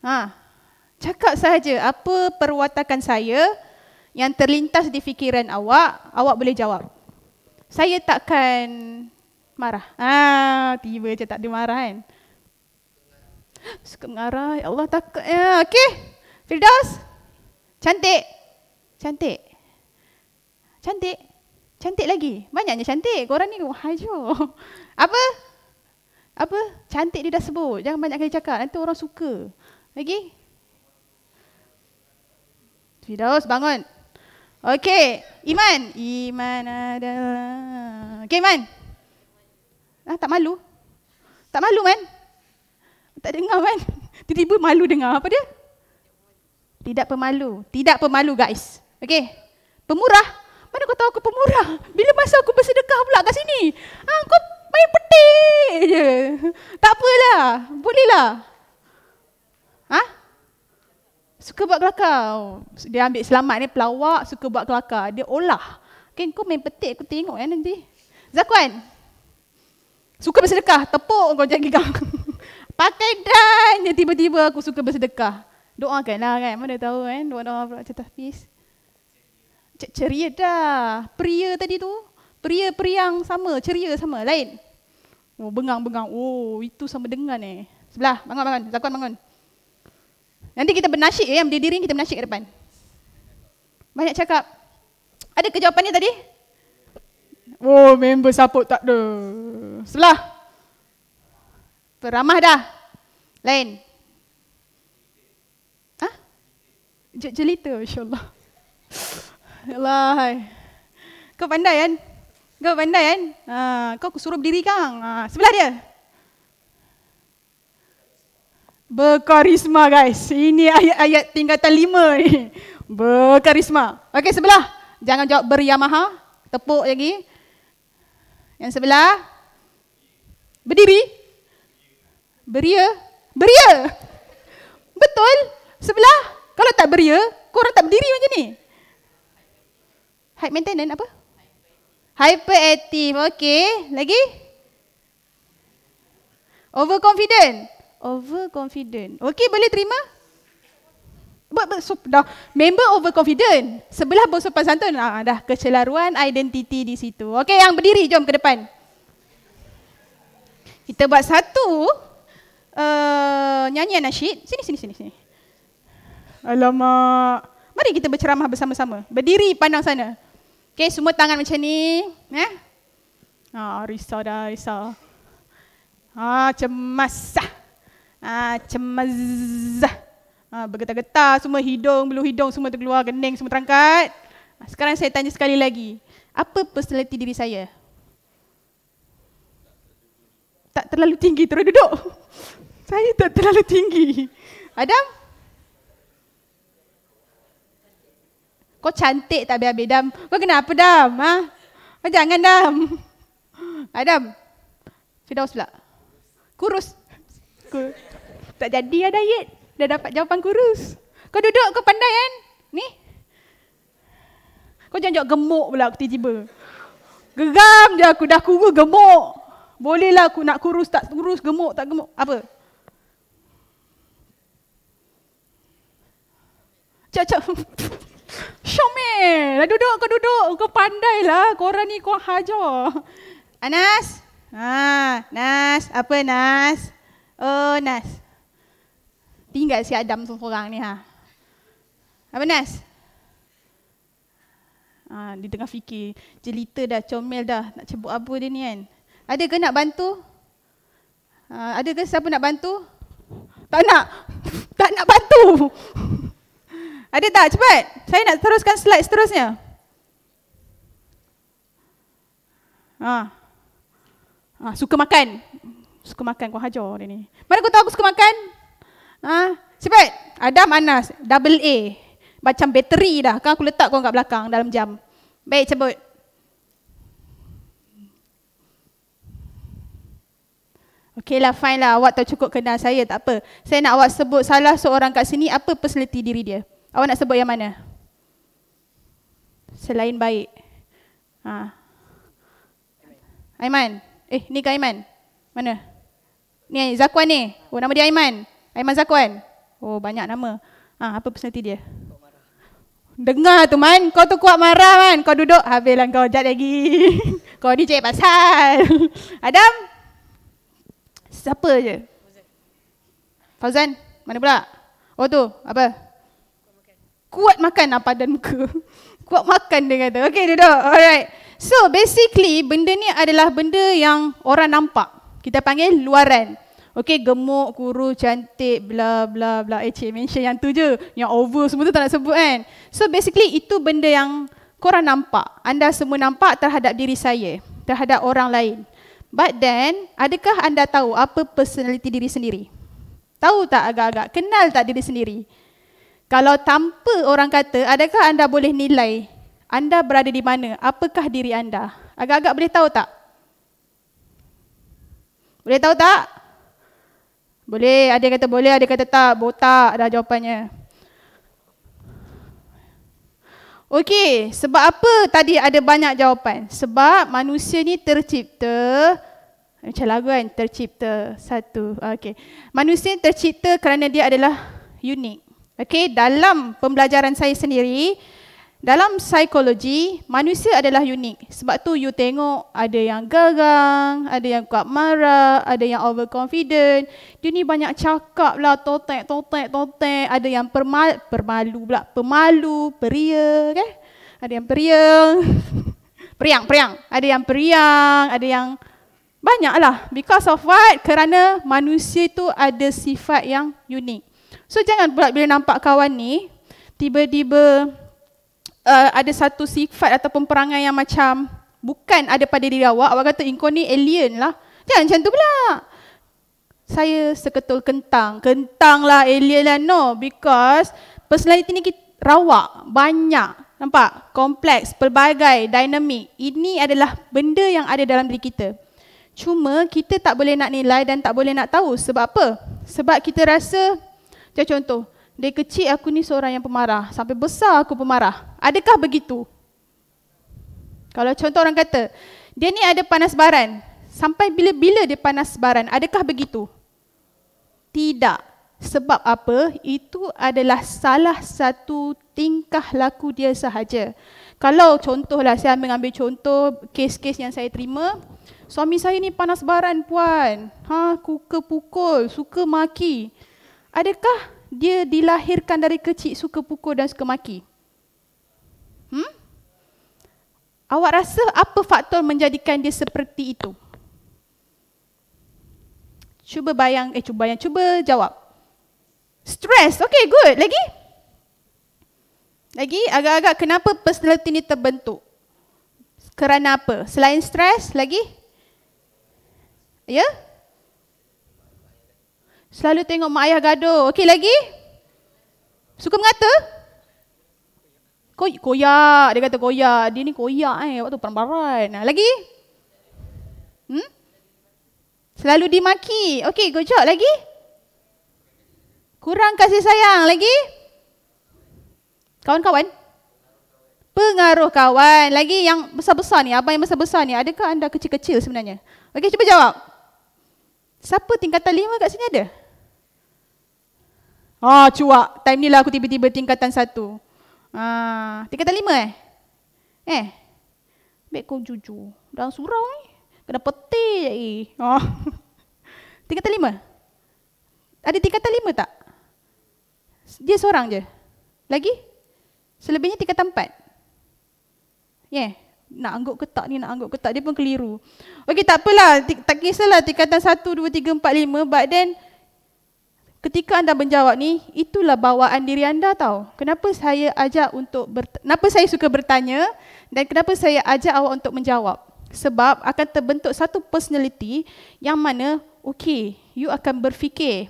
Ha. Cakap saja apa perwatakan saya yang terlintas di fikiran awak, awak boleh jawab. Saya takkan marah. Ah, ha, tiba je tak ada marah kan. Suka mengarah. Ya Allah takut. Ya, okey. Firdaus. Cantik. Cantik. Cantik. Cantik lagi. Banyaknya cantik. Korang ni hajo. Apa? Apa? Cantik dia dah sebut. Jangan banyak kali cakap. Nanti orang suka. Lagi? Firdaus bangun. Okey. Iman. Iman adalah. Okey Iman. Ah, tak malu? Tak malu, Man? tak dengar kan? [LAUGHS] Tiba-tiba malu dengar apa dia? Tidak pemalu. Tidak pemalu guys. Okey. Pemurah. Mana kau tahu aku pemurah? Bila masa aku bersedekah pula kat sini? Ha, kau main peti. je. Tak apalah. Boleh lah. Ha? Suka buat kelakar. Dia ambil selamat ni pelawak suka buat kelakar. Dia olah. Okay, kau main peti. aku tengok kan? nanti. Zakuan. Suka bersedekah. Tepuk kau jangan gigang. [LAUGHS] Pakai dan tiba-tiba aku suka bersedekah. Doakanlah kan. Mana tahu kan. Doa-doa pula cerita tahfiz. Ceria dah. Pria tadi tu. Pria-priang sama. Ceria sama. Lain. Oh, bengang-bengang. Oh, itu sama dengan eh. Sebelah. Bangun-bangun. Zakuan bangun. Nanti kita bernasyik ya. Eh? diri kita bernasyik ke depan. Banyak cakap. Ada ke jawapannya tadi? Oh, member support tak ada. Sebelah. Peramah dah. Lain. Hah? Jelita, insyaAllah. Allah. Kau pandai kan? Kau pandai kan? Ha, kau aku suruh berdiri kan? Ha, sebelah dia. Berkarisma guys. Ini ayat-ayat tingkatan lima ni. Berkarisma. Okey sebelah. Jangan jawab ber Yamaha. Tepuk lagi. Yang sebelah. Berdiri. Berdiri beria, beria. Betul? Sebelah, kalau tak beria, korang tak berdiri macam ni. High maintenance apa? Hyperactive, okay. Lagi? Overconfident. Overconfident. Okay, boleh terima? dah member overconfident sebelah bersopan santun ah, dah kecelaruan identiti di situ okey yang berdiri jom ke depan kita buat satu uh, eh, nyanyian nasyid. Sini, sini, sini, sini. Alamak. Mari kita berceramah bersama-sama. Berdiri pandang sana. Okey, semua tangan macam ni. Ya? Eh? Ah, risau dah, risau. Ah, cemas. Ah, cemas. Ah, bergetar-getar semua hidung, bulu hidung semua terkeluar, gening semua terangkat. Ah, sekarang saya tanya sekali lagi. Apa personality diri saya? Tak terlalu tinggi, terus duduk. Saya tak terlalu tinggi. Adam? Kau cantik tak habis-habis, Dam. Kau kenapa, Adam? Ha? Kau jangan, Dam. Adam? Fidaus pula. Kurus. Kur- tak jadi ya diet. Dah dapat jawapan kurus. Kau duduk, kau pandai kan? Ni? Kau jangan jawab gemuk pula aku tiba-tiba. Geram je aku, dah kurus gemuk. Bolehlah aku nak kurus tak kurus, gemuk tak gemuk. Apa? macam Syomel, duduk ke duduk, ke pandailah, kau orang ni kau hajar. Anas? Ah, ha, ah, Nas, apa Nas? Oh, Nas. Tinggal si Adam seorang ni ha. Apa Nas? Ha, dia tengah fikir, jelita dah, comel dah, nak cebuk apa dia ni kan. Ada ke nak bantu? Ha, ada ke siapa nak bantu? Tak nak. tak nak bantu. Ada tak? Cepat. Saya nak teruskan slide seterusnya. Ha. ha suka makan. Suka makan kau hajar dia ni. Mana kau tahu aku suka makan? Ha. Cepat. Adam Anas. Double A. Macam bateri dah. Kan aku letak kau kat belakang dalam jam. Baik, cebut. Okey lah, fine lah. Awak tak cukup kenal saya, tak apa. Saya nak awak sebut salah seorang kat sini, apa personality diri dia? Awak nak sebut yang mana? Selain baik. Ha. Aiman. Eh, ni ke Aiman? Mana? Ni Zakuan ni. Oh, nama dia Aiman. Aiman Zakuan. Oh, banyak nama. Ha, apa personality dia? Dengar tu man, kau tu kuat marah man. Kau duduk, habislah kau jat lagi. [LAUGHS] kau ni cek pasal. [LAUGHS] Adam? Siapa je? Fauzan, mana pula? Oh tu, apa? kuat makan apa dan muka. [LAUGHS] kuat makan dia kata. Okay duduk. Alright. So basically benda ni adalah benda yang orang nampak. Kita panggil luaran. Okay, gemuk, kurus, cantik, bla bla bla. Eh, cik mention yang tu je. Yang over semua tu tak nak sebut kan. So, basically itu benda yang korang nampak. Anda semua nampak terhadap diri saya. Terhadap orang lain. But then, adakah anda tahu apa personality diri sendiri? Tahu tak agak-agak? Kenal tak diri sendiri? Kalau tanpa orang kata, adakah anda boleh nilai anda berada di mana? Apakah diri anda? Agak-agak boleh tahu tak? Boleh tahu tak? Boleh, ada kata boleh, ada kata tak. Botak dah jawapannya. Okey, sebab apa tadi ada banyak jawapan? Sebab manusia ni tercipta macam lagu kan, tercipta satu. Ah, okey. Manusia tercipta kerana dia adalah unik. Okey, dalam pembelajaran saya sendiri, dalam psikologi, manusia adalah unik. Sebab tu you tengok ada yang gagang, ada yang kuat marah, ada yang overconfident. Dia ni banyak cakap lah, totek, totek, totek. Ada yang permal permalu pula, pemalu, peria, okay? Ada yang peria, [LAUGHS] periang, periang. Ada yang periang, ada yang banyak lah. Because of what? Kerana manusia tu ada sifat yang unik. So jangan pula bila nampak kawan ni tiba-tiba uh, ada satu sifat atau perangai yang macam bukan ada pada diri awak, awak kata engkau ni alien lah. Jangan macam tu pula. Saya seketul kentang. Kentang lah alien lah. No, because personality ni kita rawak, banyak. Nampak? Kompleks, pelbagai, dinamik. Ini adalah benda yang ada dalam diri kita. Cuma kita tak boleh nak nilai dan tak boleh nak tahu sebab apa? Sebab kita rasa macam contoh, dari kecil aku ni seorang yang pemarah, sampai besar aku pemarah. Adakah begitu? Kalau contoh orang kata, dia ni ada panas baran. Sampai bila-bila dia panas baran, adakah begitu? Tidak. Sebab apa? Itu adalah salah satu tingkah laku dia sahaja. Kalau contohlah, saya mengambil contoh kes-kes yang saya terima, suami saya ni panas baran puan. Ha, kuka pukul, suka maki. Adakah dia dilahirkan dari kecil suka pukul dan suka maki? Hmm? Awak rasa apa faktor menjadikan dia seperti itu? Cuba bayang, eh cuba bayang, cuba jawab. Stress, okay good. Lagi? Lagi, agak-agak kenapa personality ini terbentuk? Kerana apa? Selain stress, lagi? Ya? Yeah? Selalu tengok mak ayah gaduh. Okey lagi? Suka mengata? Koy koyak. Dia kata koyak. Dia ni koyak eh. Waktu perambaran. Nah, lagi? Hmm? Selalu dimaki. Okey, good job. Lagi? Kurang kasih sayang. Lagi? Kawan-kawan? Pengaruh kawan. Lagi yang besar-besar ni. Abang yang besar-besar ni. Adakah anda kecil-kecil sebenarnya? Okey, cuba jawab. Siapa tingkatan lima kat sini ada? Ada? Ah, cuak. Time ni lah aku tiba-tiba tingkatan satu. Ah, tingkatan lima eh? Eh? Baik kau jujur. Dalam surau ni. Kena petir je eh. Ah. [LAUGHS] Tingkatan lima? Ada tingkatan lima tak? Dia seorang je? Lagi? Selebihnya tingkatan empat? Yeah. Nak angguk ke tak ni, nak angguk ke tak. Dia pun keliru. Okey, tak apalah. Tak kisahlah tingkatan satu, dua, tiga, empat, lima. But then, ketika anda menjawab ni, itulah bawaan diri anda tahu. Kenapa saya ajak untuk kenapa saya suka bertanya dan kenapa saya ajak awak untuk menjawab? Sebab akan terbentuk satu personality yang mana okey, you akan berfikir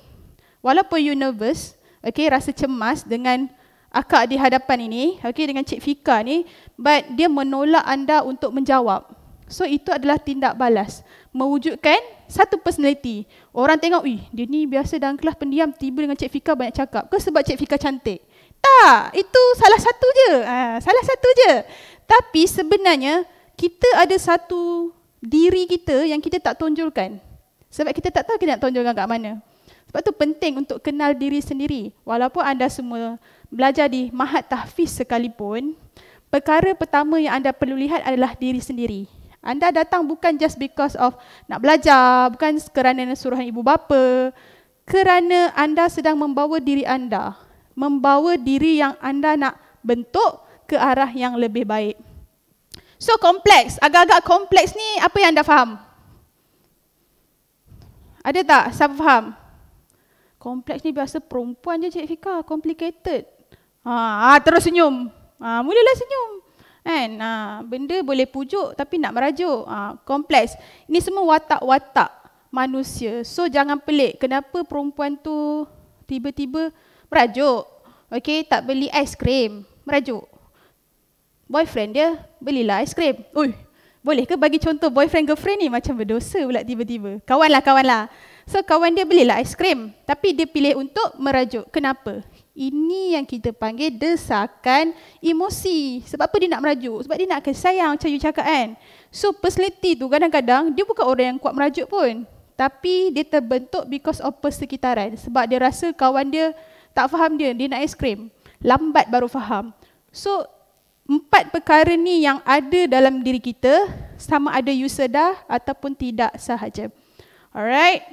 walaupun you nervous, okey rasa cemas dengan akak di hadapan ini, okey dengan Cik Fika ni, but dia menolak anda untuk menjawab. So itu adalah tindak balas mewujudkan satu personality. Orang tengok, "Ih, dia ni biasa dalam kelas pendiam, tiba dengan Cik Fika banyak cakap. Ke sebab Cik Fika cantik?" Tak, itu salah satu je. Ha, salah satu je. Tapi sebenarnya kita ada satu diri kita yang kita tak tonjolkan. Sebab kita tak tahu kita nak tonjolkan kat mana. Sebab tu penting untuk kenal diri sendiri. Walaupun anda semua belajar di mahat tahfiz sekalipun, perkara pertama yang anda perlu lihat adalah diri sendiri. Anda datang bukan just because of nak belajar, bukan kerana suruhan ibu bapa, kerana anda sedang membawa diri anda, membawa diri yang anda nak bentuk ke arah yang lebih baik. So kompleks, agak-agak kompleks ni apa yang anda faham? Ada tak siapa faham? Kompleks ni biasa perempuan je Cik Fika, complicated. Ha, ha terus senyum. Ha, mulalah senyum kan ha, benda boleh pujuk tapi nak merajuk ha, kompleks ini semua watak-watak manusia so jangan pelik kenapa perempuan tu tiba-tiba merajuk okey tak beli aiskrim merajuk boyfriend dia belilah aiskrim oi boleh ke bagi contoh boyfriend girlfriend ni macam berdosa pula tiba-tiba kawanlah kawanlah so kawan dia belilah aiskrim tapi dia pilih untuk merajuk kenapa ini yang kita panggil desakan emosi. Sebab apa dia nak merajuk? Sebab dia nak kasih sayang macam you cakap kan. So personality tu kadang-kadang dia bukan orang yang kuat merajuk pun. Tapi dia terbentuk because of persekitaran. Sebab dia rasa kawan dia tak faham dia. Dia nak es krim. Lambat baru faham. So empat perkara ni yang ada dalam diri kita sama ada you sedar ataupun tidak sahaja. Alright.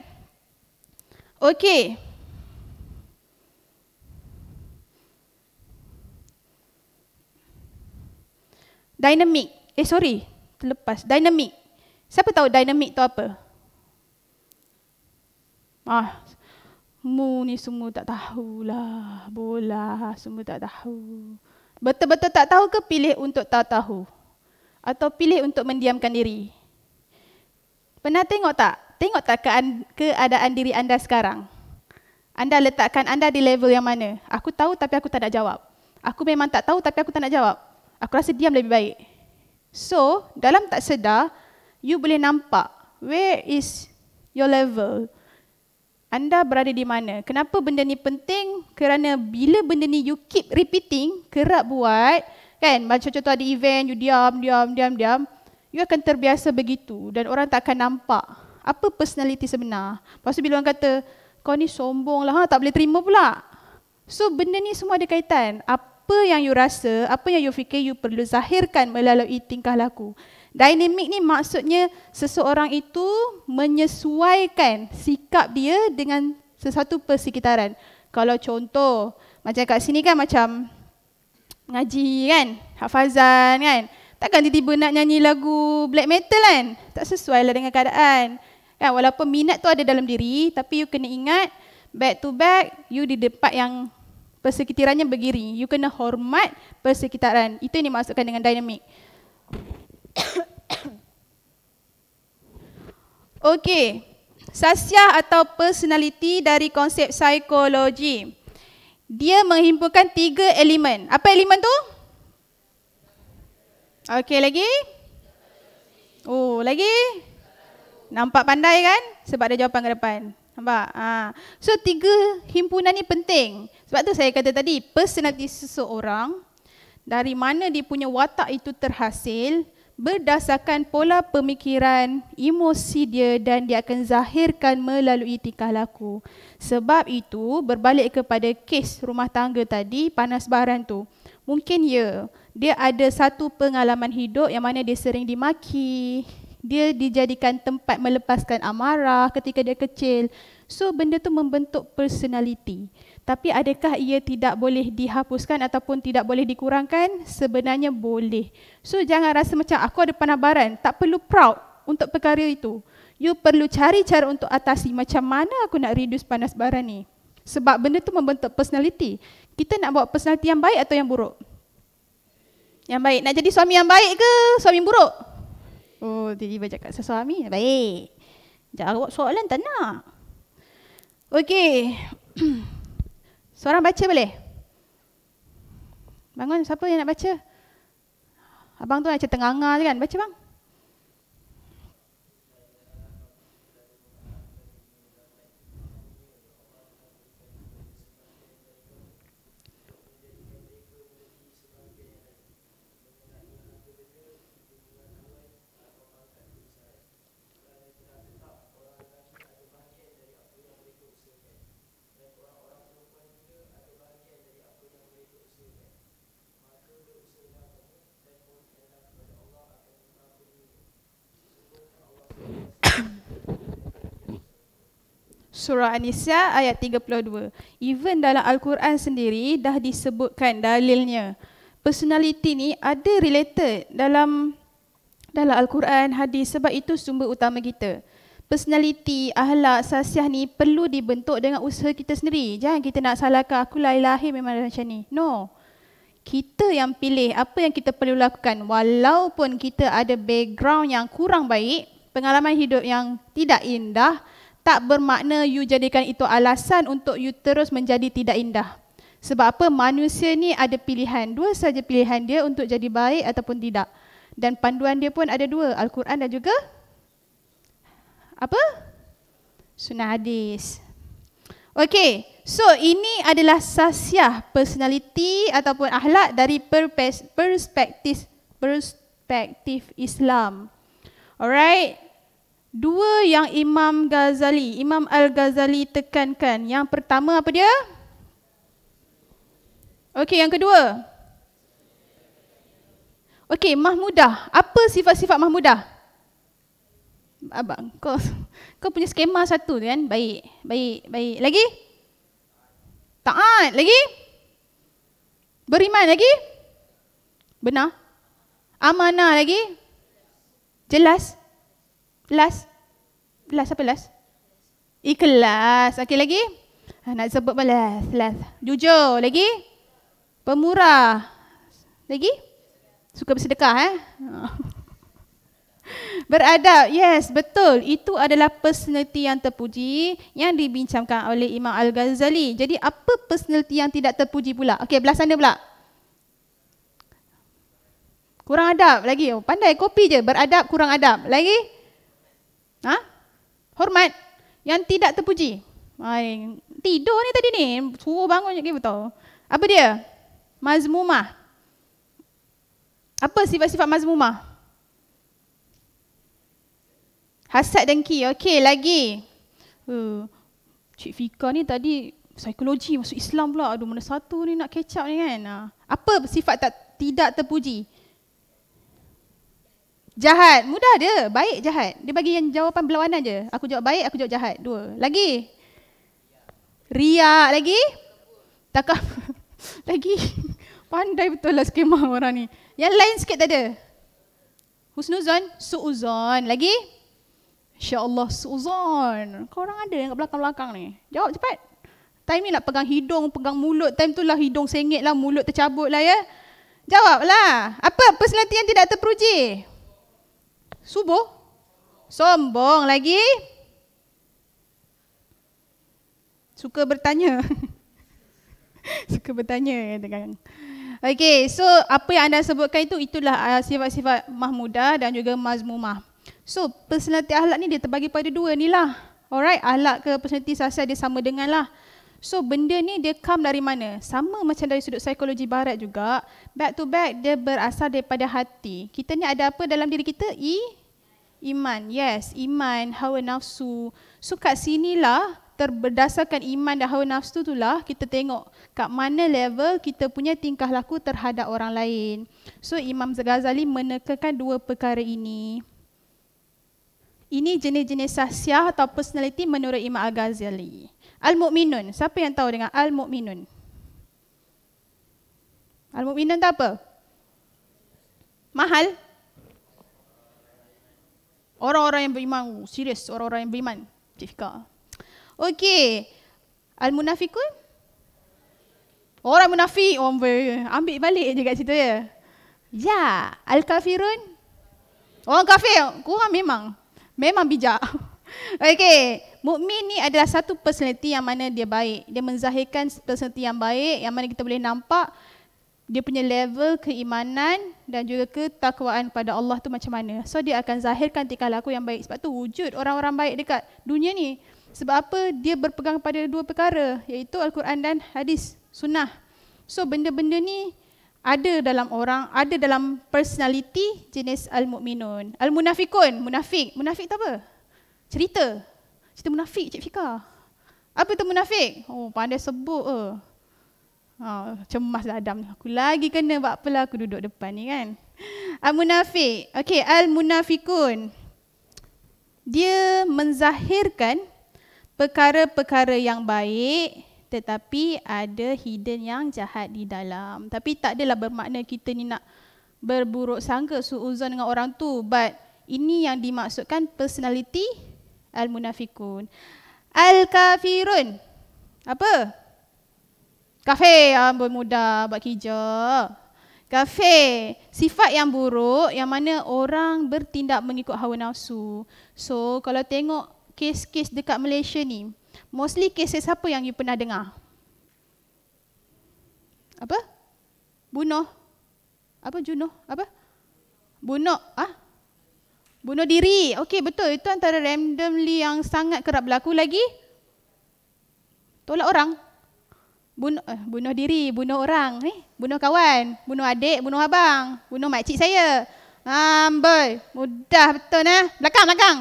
Okay. Dynamic. Eh sorry, terlepas. Dynamic. Siapa tahu dynamic tu apa? Ah, mu ni semua tak tahulah. Bola semua tak tahu. Betul-betul tak tahu ke pilih untuk tak tahu? Atau pilih untuk mendiamkan diri? Pernah tengok tak? Tengok tak keadaan diri anda sekarang? Anda letakkan anda di level yang mana? Aku tahu tapi aku tak nak jawab. Aku memang tak tahu tapi aku tak nak jawab aku rasa diam lebih baik. So, dalam tak sedar, you boleh nampak where is your level. Anda berada di mana? Kenapa benda ni penting? Kerana bila benda ni you keep repeating, kerap buat, kan? Macam contoh ada event, you diam, diam, diam, diam. You akan terbiasa begitu dan orang tak akan nampak apa personality sebenar. Lepas tu bila orang kata, kau ni sombong lah, ha, tak boleh terima pula. So benda ni semua ada kaitan. Apa apa yang you rasa, apa yang you fikir you perlu zahirkan melalui tingkah laku. Dynamic ni maksudnya seseorang itu menyesuaikan sikap dia dengan sesuatu persekitaran. Kalau contoh, macam kat sini kan macam ngaji kan, hafazan kan. Takkan tiba-tiba nak nyanyi lagu black metal kan? Tak sesuai lah dengan keadaan. Kan? Walaupun minat tu ada dalam diri, tapi you kena ingat back to back, you di tempat yang persekitarannya begini. You kena hormat persekitaran. Itu yang dimaksudkan dengan dinamik. [COUGHS] Okey. Sasyah atau personality dari konsep psikologi. Dia menghimpunkan tiga elemen. Apa elemen tu? Okey, lagi? Oh, lagi? Nampak pandai kan? Sebab ada jawapan ke depan. Nampak? Ha. So tiga himpunan ni penting. Sebab tu saya kata tadi, personality seseorang dari mana dia punya watak itu terhasil berdasarkan pola pemikiran, emosi dia dan dia akan zahirkan melalui tingkah laku. Sebab itu berbalik kepada kes rumah tangga tadi, panas baran tu. Mungkin ya, dia ada satu pengalaman hidup yang mana dia sering dimaki, dia dijadikan tempat melepaskan amarah ketika dia kecil. So benda tu membentuk personality. Tapi adakah ia tidak boleh dihapuskan ataupun tidak boleh dikurangkan? Sebenarnya boleh. So jangan rasa macam aku ada penabaran, tak perlu proud untuk perkara itu. You perlu cari cara untuk atasi macam mana aku nak reduce panas baran ni. Sebab benda tu membentuk personality. Kita nak buat personality yang baik atau yang buruk? Yang baik. Nak jadi suami yang baik ke suami buruk? Oh, tiba-tiba cakap sama suami. Baik. Jawab soalan tak nak. Okey. [CLEARS THROAT] Seorang baca boleh? Bangun, siapa yang nak baca? Abang tu macam tengah-tengah je kan? Baca bang. Surah An-Nisa ayat 32. Even dalam Al-Quran sendiri dah disebutkan dalilnya. Personaliti ni ada related dalam dalam Al-Quran, hadis sebab itu sumber utama kita. Personaliti ahlak, sasiah ni perlu dibentuk dengan usaha kita sendiri. Jangan kita nak salahkan aku lah, lahir lahir memang macam ni. No. Kita yang pilih apa yang kita perlu lakukan walaupun kita ada background yang kurang baik, pengalaman hidup yang tidak indah, tak bermakna you jadikan itu alasan untuk you terus menjadi tidak indah. Sebab apa manusia ni ada pilihan, dua saja pilihan dia untuk jadi baik ataupun tidak. Dan panduan dia pun ada dua, Al-Quran dan juga apa? Sunnah hadis. Okey, so ini adalah sasiah personality ataupun ahlak dari perspektif perspektif Islam. Alright, Dua yang Imam Ghazali, Imam Al-Ghazali tekankan. Yang pertama apa dia? Okey, yang kedua. Okey, Mahmudah. Apa sifat-sifat Mahmudah? Abang, kau, kau punya skema satu tu kan? Baik, baik, baik. Lagi? Taat lagi? Beriman lagi? Benar? Amanah lagi? Jelas? Jelas? Last. Last apa last? Ikhlas. Okey lagi? Ha, nak sebut apa last? Last. Jujur. Lagi? Pemurah. Lagi? Suka bersedekah eh? [LAUGHS] Beradab. Yes, betul. Itu adalah personality yang terpuji yang dibincangkan oleh Imam Al-Ghazali. Jadi apa personality yang tidak terpuji pula? Okey, belah sana pula. Kurang adab lagi. Oh, pandai kopi je. Beradab, kurang adab. Lagi? Ha? Hormat yang tidak terpuji. Ay, tidur ni tadi ni, suruh bangun je tahu. Apa dia? Mazmumah. Apa sifat-sifat mazmumah? Hasad dan ki, Okey, lagi. Uh, Cik Fika ni tadi psikologi masuk Islam pula. Aduh, mana satu ni nak kecap ni kan? Ah. apa sifat tak tidak terpuji? Jahat. Mudah dia. Baik jahat. Dia bagi yang jawapan berlawanan je. Aku jawab baik, aku jawab jahat. Dua. Lagi. Ria, lagi. Takap, [LAUGHS] lagi. Pandai betul lah skema orang ni. Yang lain sikit tak ada. Husnuzon, suuzon. Lagi. Insya-Allah suuzon. Kau orang ada yang kat belakang-belakang ni. Jawab cepat. Time ni nak pegang hidung, pegang mulut. Time tu lah hidung sengit lah, mulut tercabut lah ya. Jawablah. Apa personality yang tidak terpuji? Subuh? Sombong lagi? Suka bertanya. [LAUGHS] Suka bertanya dengan Okey, so apa yang anda sebutkan itu itulah ah, sifat-sifat muda dan juga mazmumah. So, personality ahlak ni dia terbagi pada dua ni lah. Alright, ahlak ke personality sasar dia sama dengan lah. So benda ni dia come dari mana? Sama macam dari sudut psikologi barat juga. Back to back dia berasal daripada hati. Kita ni ada apa dalam diri kita? I iman. Yes, iman, hawa nafsu. So kat sinilah terberdasarkan iman dan hawa nafsu itulah kita tengok kat mana level kita punya tingkah laku terhadap orang lain. So Imam Ghazali menekankan dua perkara ini. Ini jenis-jenis sasyah atau personality menurut Imam Al-Ghazali. Al-Mu'minun. Siapa yang tahu dengan Al-Mu'minun? Al-Mu'minun tu apa? Mahal? Orang-orang yang beriman. Oh, serius, orang-orang yang beriman. Cik Okey. Al-Munafikun? Orang munafik. Orang ber- ambil balik je kat situ ya. Ya. Al-Kafirun? Orang kafir? Kurang memang. Memang bijak. [LAUGHS] [LAUGHS] Okey, mukmin ni adalah satu personality yang mana dia baik. Dia menzahirkan personality yang baik yang mana kita boleh nampak dia punya level keimanan dan juga ketakwaan pada Allah tu macam mana. So dia akan zahirkan tingkah laku yang baik. Sebab tu wujud orang-orang baik dekat dunia ni. Sebab apa? Dia berpegang pada dua perkara iaitu Al-Quran dan hadis, sunnah. So benda-benda ni ada dalam orang, ada dalam personality jenis al-mukminun. Al-munafikun, munafik. Munafik tu apa? cerita. Cerita munafik Cik Fika. Apa tu munafik? Oh, pandai sebut ke. Eh. Ha, oh, cemas dah Adam. Aku lagi kena buat apalah aku duduk depan ni kan. al ah, munafik Okay, al munafikun Dia menzahirkan perkara-perkara yang baik tetapi ada hidden yang jahat di dalam. Tapi tak adalah bermakna kita ni nak berburuk sangka, suuzon dengan orang tu. But ini yang dimaksudkan personality Al-Munafikun. Al-Kafirun. Apa? Kafir. Ah, muda, Buat hijab. Kafir. Sifat yang buruk yang mana orang bertindak mengikut hawa nafsu. So, kalau tengok kes-kes dekat Malaysia ni, mostly kes-kes apa yang you pernah dengar? Apa? Bunuh. Apa? Juno? Apa? Bunuh. Ah? Bunuh diri. Okey, betul. Itu antara randomly yang sangat kerap berlaku lagi. Tolak orang. Bunuh, eh, bunuh diri, bunuh orang. Eh, bunuh kawan, bunuh adik, bunuh abang, bunuh makcik saya. Amboi. Mudah betul. Eh? Belakang, belakang.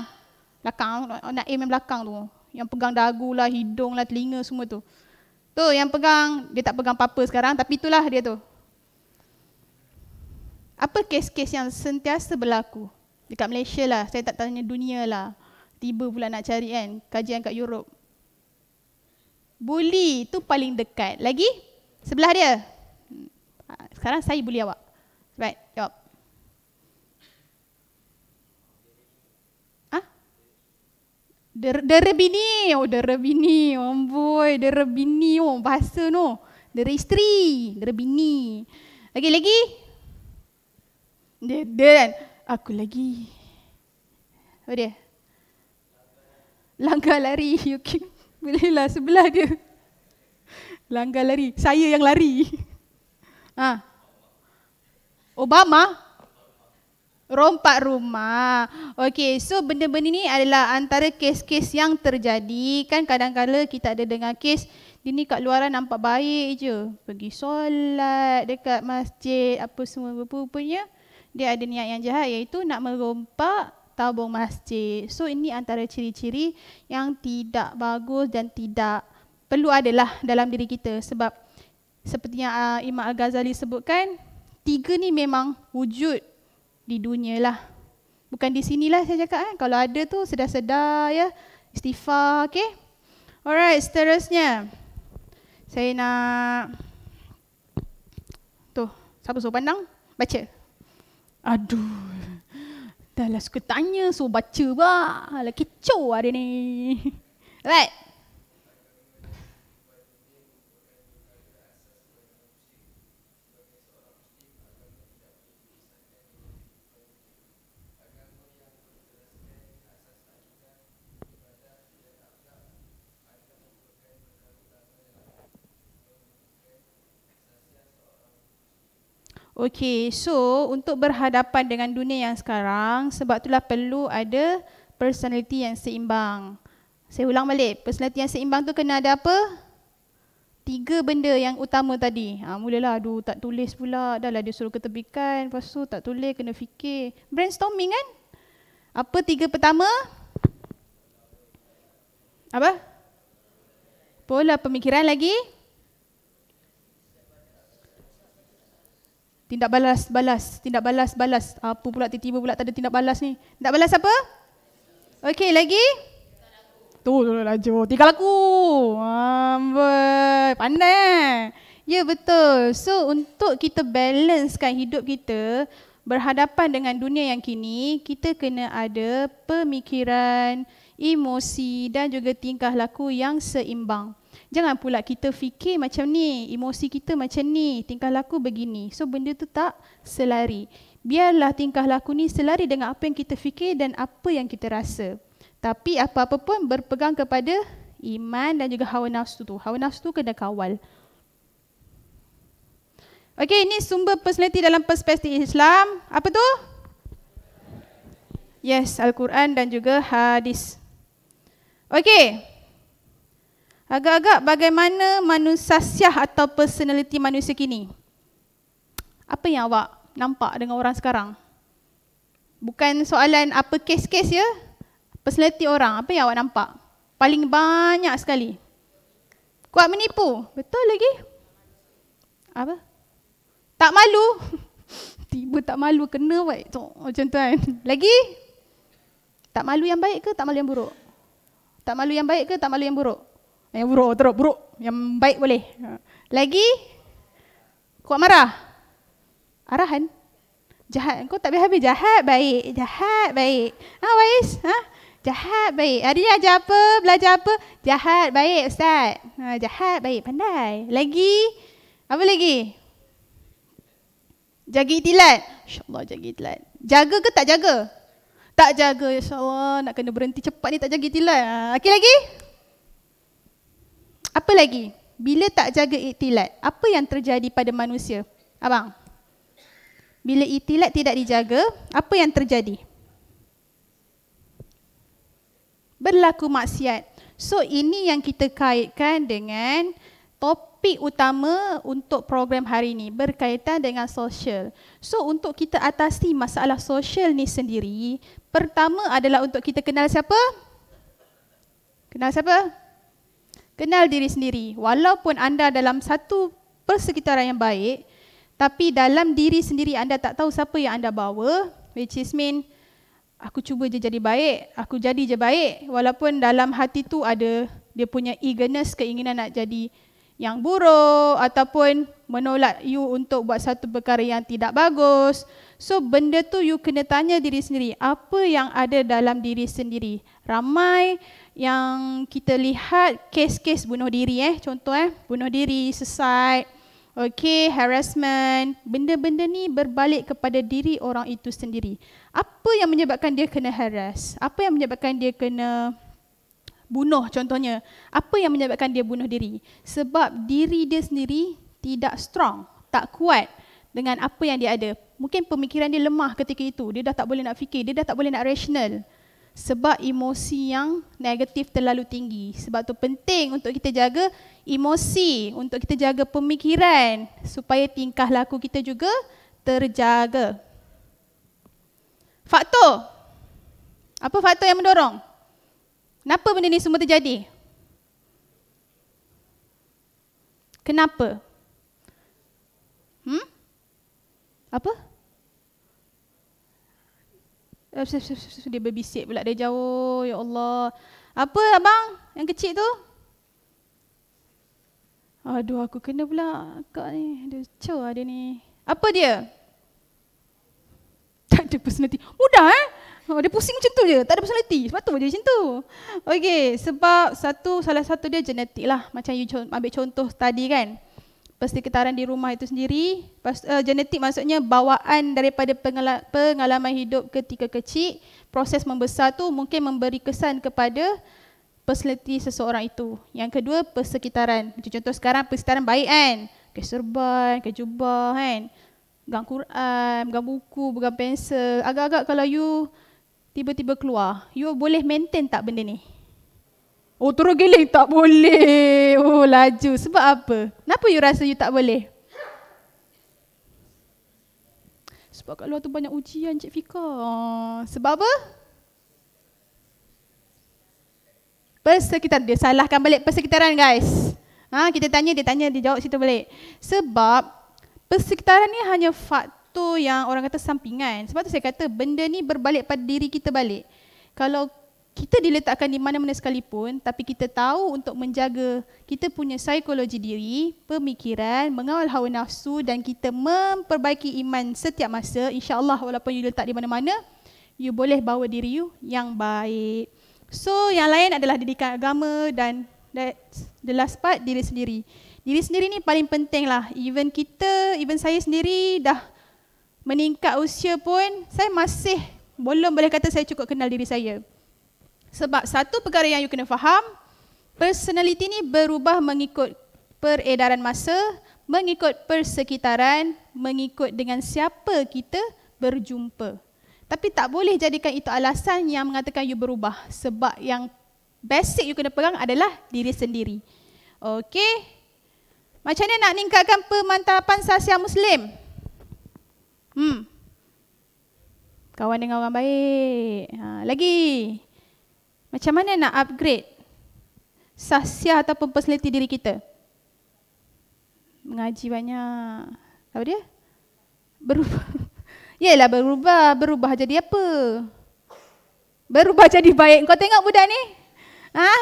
Belakang. Nak aim yang belakang tu. Yang pegang dagu lah, hidung lah, telinga semua tu. Tu yang pegang, dia tak pegang apa-apa sekarang. Tapi itulah dia tu. Apa kes-kes yang sentiasa berlaku? Berlaku dekat Malaysia lah, saya tak tanya dunia lah. Tiba pula nak cari kan, kajian kat Europe. Bully tu paling dekat. Lagi? Sebelah dia. Hmm. Ah, sekarang saya bully awak. Right, jawab. Ah? Ha? Dere bini. Oh, dere bini. Oh, boy. Dere bini. Oh, bahasa no. Dere isteri. Dere bini. Lagi, lagi. Dia, dia kan aku lagi. Apa oh, dia? Langgar lari. [LAUGHS] Okay. Bolehlah sebelah dia. Langgar lari. Saya yang lari. Ha. Obama? Rompak rumah. Okey, so benda-benda ni adalah antara kes-kes yang terjadi. Kan kadang-kadang kita ada dengar kes, dia ni kat luaran nampak baik je. Pergi solat dekat masjid, apa semua rupanya. Rupa- dia ada niat yang jahat iaitu nak merompak tabung masjid. So ini antara ciri-ciri yang tidak bagus dan tidak perlu adalah dalam diri kita sebab seperti yang uh, Imam Al-Ghazali sebutkan, tiga ni memang wujud di dunia lah. Bukan di sinilah saya cakap kan. Kalau ada tu sedar-sedar ya. Istighfar, okey. Alright, seterusnya. Saya nak... Tu, siapa suruh pandang? Baca. Aduh. Dah lah suka tanya, so baca pula. Lah kecoh hari ni. Right. Okey, so untuk berhadapan dengan dunia yang sekarang, sebab itulah perlu ada personality yang seimbang. Saya ulang balik, personality yang seimbang tu kena ada apa? Tiga benda yang utama tadi. Ha, mulalah, aduh tak tulis pula, dah lah dia suruh ketepikan, lepas tu tak tulis, kena fikir. Brainstorming kan? Apa tiga pertama? Apa? Pola pemikiran lagi? Tindak balas, balas, tindak balas, balas. Apa pula tiba-tiba pula tak ada tindak balas ni? Tindak balas apa? Okey, lagi? Tu, tu, laju. Tiga laku. Amboi, pandai. Ya, betul. So, untuk kita balancekan hidup kita, berhadapan dengan dunia yang kini, kita kena ada pemikiran, emosi dan juga tingkah laku yang seimbang. Jangan pula kita fikir macam ni, emosi kita macam ni, tingkah laku begini. So benda tu tak selari. Biarlah tingkah laku ni selari dengan apa yang kita fikir dan apa yang kita rasa. Tapi apa-apa pun berpegang kepada iman dan juga hawa nafsu tu. Hawa nafsu tu kena kawal. Okey, ini sumber personality dalam perspektif Islam. Apa tu? Yes, Al-Quran dan juga hadis. Okey. Agak-agak bagaimana manusiasiah atau personality manusia kini? Apa yang awak nampak dengan orang sekarang? Bukan soalan apa kes-kes ya. Personality orang, apa yang awak nampak? Paling banyak sekali. Kuat menipu. Betul lagi? Apa? Tak malu. [LAUGHS] Tiba tak malu kena buat tu. Macam tu kan. Lagi? Tak malu yang baik ke tak malu yang buruk? Tak malu yang baik ke tak malu yang buruk? Yang buruk, teruk, buruk. Yang baik boleh. Lagi, kuat marah. Arahan. Jahat. Kau tak habis-habis. Jahat, baik. Jahat, baik. Ha, Waiz? Ha? Jahat, baik. Hari ni ajar apa? Belajar apa? Jahat, baik, Ustaz. Ha, jahat, baik. Pandai. Lagi, apa lagi? Jaga itilat. InsyaAllah jaga itilat. Jaga ke tak jaga? Tak jaga, insyaAllah. Nak kena berhenti cepat ni tak jaga itilat. Ha, okay, lagi? Lagi? Apa lagi? Bila tak jaga iktilat, apa yang terjadi pada manusia? Abang. Bila iktilat tidak dijaga, apa yang terjadi? Berlaku maksiat. So ini yang kita kaitkan dengan topik utama untuk program hari ini berkaitan dengan sosial. So untuk kita atasi masalah sosial ni sendiri, pertama adalah untuk kita kenal siapa? Kenal siapa? kenal diri sendiri. Walaupun anda dalam satu persekitaran yang baik, tapi dalam diri sendiri anda tak tahu siapa yang anda bawa, which is mean aku cuba je jadi baik, aku jadi je baik, walaupun dalam hati tu ada dia punya eagerness, keinginan nak jadi yang buruk ataupun menolak you untuk buat satu perkara yang tidak bagus. So benda tu you kena tanya diri sendiri, apa yang ada dalam diri sendiri? Ramai yang kita lihat kes-kes bunuh diri eh contoh eh bunuh diri suicide okey harassment benda-benda ni berbalik kepada diri orang itu sendiri apa yang menyebabkan dia kena harass apa yang menyebabkan dia kena bunuh contohnya apa yang menyebabkan dia bunuh diri sebab diri dia sendiri tidak strong tak kuat dengan apa yang dia ada mungkin pemikiran dia lemah ketika itu dia dah tak boleh nak fikir dia dah tak boleh nak rational sebab emosi yang negatif terlalu tinggi. Sebab tu penting untuk kita jaga emosi, untuk kita jaga pemikiran supaya tingkah laku kita juga terjaga. Faktor. Apa faktor yang mendorong? Kenapa benda ni semua terjadi? Kenapa? Hmm? Apa? Apa? Eh, dia berbisik pula dari jauh ya Allah apa abang yang kecil tu aduh aku kena pula kak ni dia cow dia ni apa dia [LAUGHS] tak ada personality mudah eh Oh, dia pusing macam tu je, tak ada personality. Sebab tu dia macam tu. Okey, sebab satu salah satu dia genetik lah. Macam you ambil contoh tadi kan persekitaran di rumah itu sendiri. Eh, genetik maksudnya bawaan daripada pengalaman hidup ketika kecil, proses membesar tu mungkin memberi kesan kepada personality seseorang itu. Yang kedua, persekitaran. Macam contoh sekarang, persekitaran baik kan? Pakai serban, pakai jubah kan? Pegang Quran, pegang buku, pegang pensel. Agak-agak kalau you tiba-tiba keluar, you boleh maintain tak benda ni? Oh turun giling tak boleh. Oh laju. Sebab apa? Kenapa you rasa you tak boleh? Sebab kat luar tu banyak ujian Cik Fika. Sebab apa? Persekitaran. Dia salahkan balik persekitaran guys. Ha, kita tanya, dia tanya, dia jawab situ balik. Sebab persekitaran ni hanya faktor yang orang kata sampingan. Sebab tu saya kata benda ni berbalik pada diri kita balik. Kalau kita diletakkan di mana-mana sekalipun tapi kita tahu untuk menjaga kita punya psikologi diri, pemikiran, mengawal hawa nafsu dan kita memperbaiki iman setiap masa insya-Allah walaupun you letak di mana-mana you boleh bawa diri you yang baik. So yang lain adalah didikan agama dan that's the last part diri sendiri. Diri sendiri ni paling penting lah. Even kita, even saya sendiri dah meningkat usia pun, saya masih belum boleh kata saya cukup kenal diri saya. Sebab satu perkara yang you kena faham, personality ni berubah mengikut peredaran masa, mengikut persekitaran, mengikut dengan siapa kita berjumpa. Tapi tak boleh jadikan itu alasan yang mengatakan you berubah. Sebab yang basic you kena pegang adalah diri sendiri. Okey. Macam mana nak meningkatkan pemantapan sasya Muslim? Hmm. Kawan dengan orang baik. Ha, lagi. Macam mana nak upgrade sahsia atau personality diri kita? Mengaji banyak. Apa dia? Berubah. [LAUGHS] Yalah berubah. Berubah jadi apa? Berubah jadi baik. Kau tengok budak ni? Ah, ha?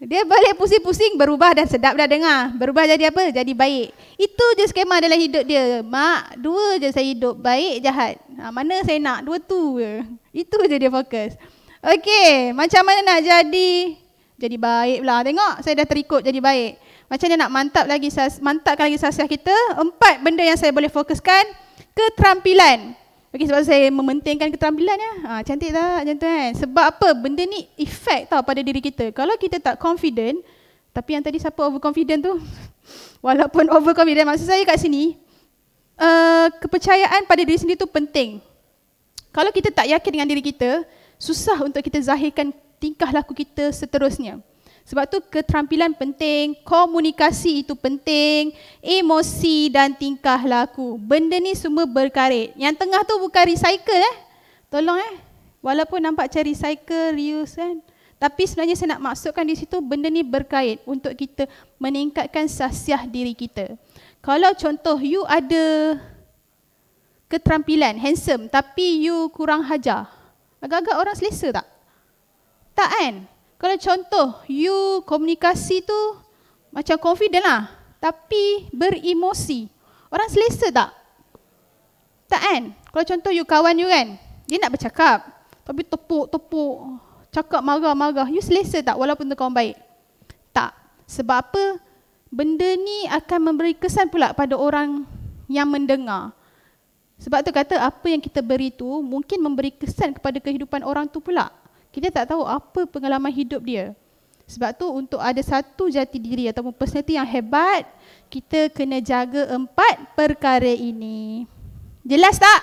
Dia balik pusing-pusing, berubah dan sedap dah dengar. Berubah jadi apa? Jadi baik. Itu je skema dalam hidup dia. Mak, dua je saya hidup. Baik, jahat. Ha, mana saya nak? Dua tu je. Itu je dia fokus. Fokus. Okey, macam mana nak jadi jadi baik pula. Tengok, saya dah terikut jadi baik. Macam mana nak mantap lagi mantapkan lagi sasiah kita? Empat benda yang saya boleh fokuskan, keterampilan. Okey, sebab saya mementingkan keterampilan ya. Ha, cantik tak macam tu kan? Sebab apa? Benda ni efek tau pada diri kita. Kalau kita tak confident, tapi yang tadi siapa overconfident tu? [LAUGHS] Walaupun overconfident, maksud saya kat sini, uh, kepercayaan pada diri sendiri tu penting. Kalau kita tak yakin dengan diri kita, susah untuk kita zahirkan tingkah laku kita seterusnya. Sebab tu keterampilan penting, komunikasi itu penting, emosi dan tingkah laku. Benda ni semua berkarit. Yang tengah tu bukan recycle eh. Tolong eh. Walaupun nampak macam recycle, reuse kan. Tapi sebenarnya saya nak maksudkan di situ benda ni berkait untuk kita meningkatkan sahsiah diri kita. Kalau contoh you ada keterampilan, handsome tapi you kurang hajar. Agak-agak orang selesa tak? Tak kan? Kalau contoh, you komunikasi tu macam confident lah. Tapi beremosi. Orang selesa tak? Tak kan? Kalau contoh you kawan you kan? Dia nak bercakap. Tapi tepuk-tepuk. Cakap marah-marah. You selesa tak walaupun tu kawan baik? Tak. Sebab apa? Benda ni akan memberi kesan pula pada orang yang mendengar. Sebab tu kata apa yang kita beri tu mungkin memberi kesan kepada kehidupan orang tu pula. Kita tak tahu apa pengalaman hidup dia. Sebab tu untuk ada satu jati diri ataupun personality yang hebat, kita kena jaga empat perkara ini. Jelas tak?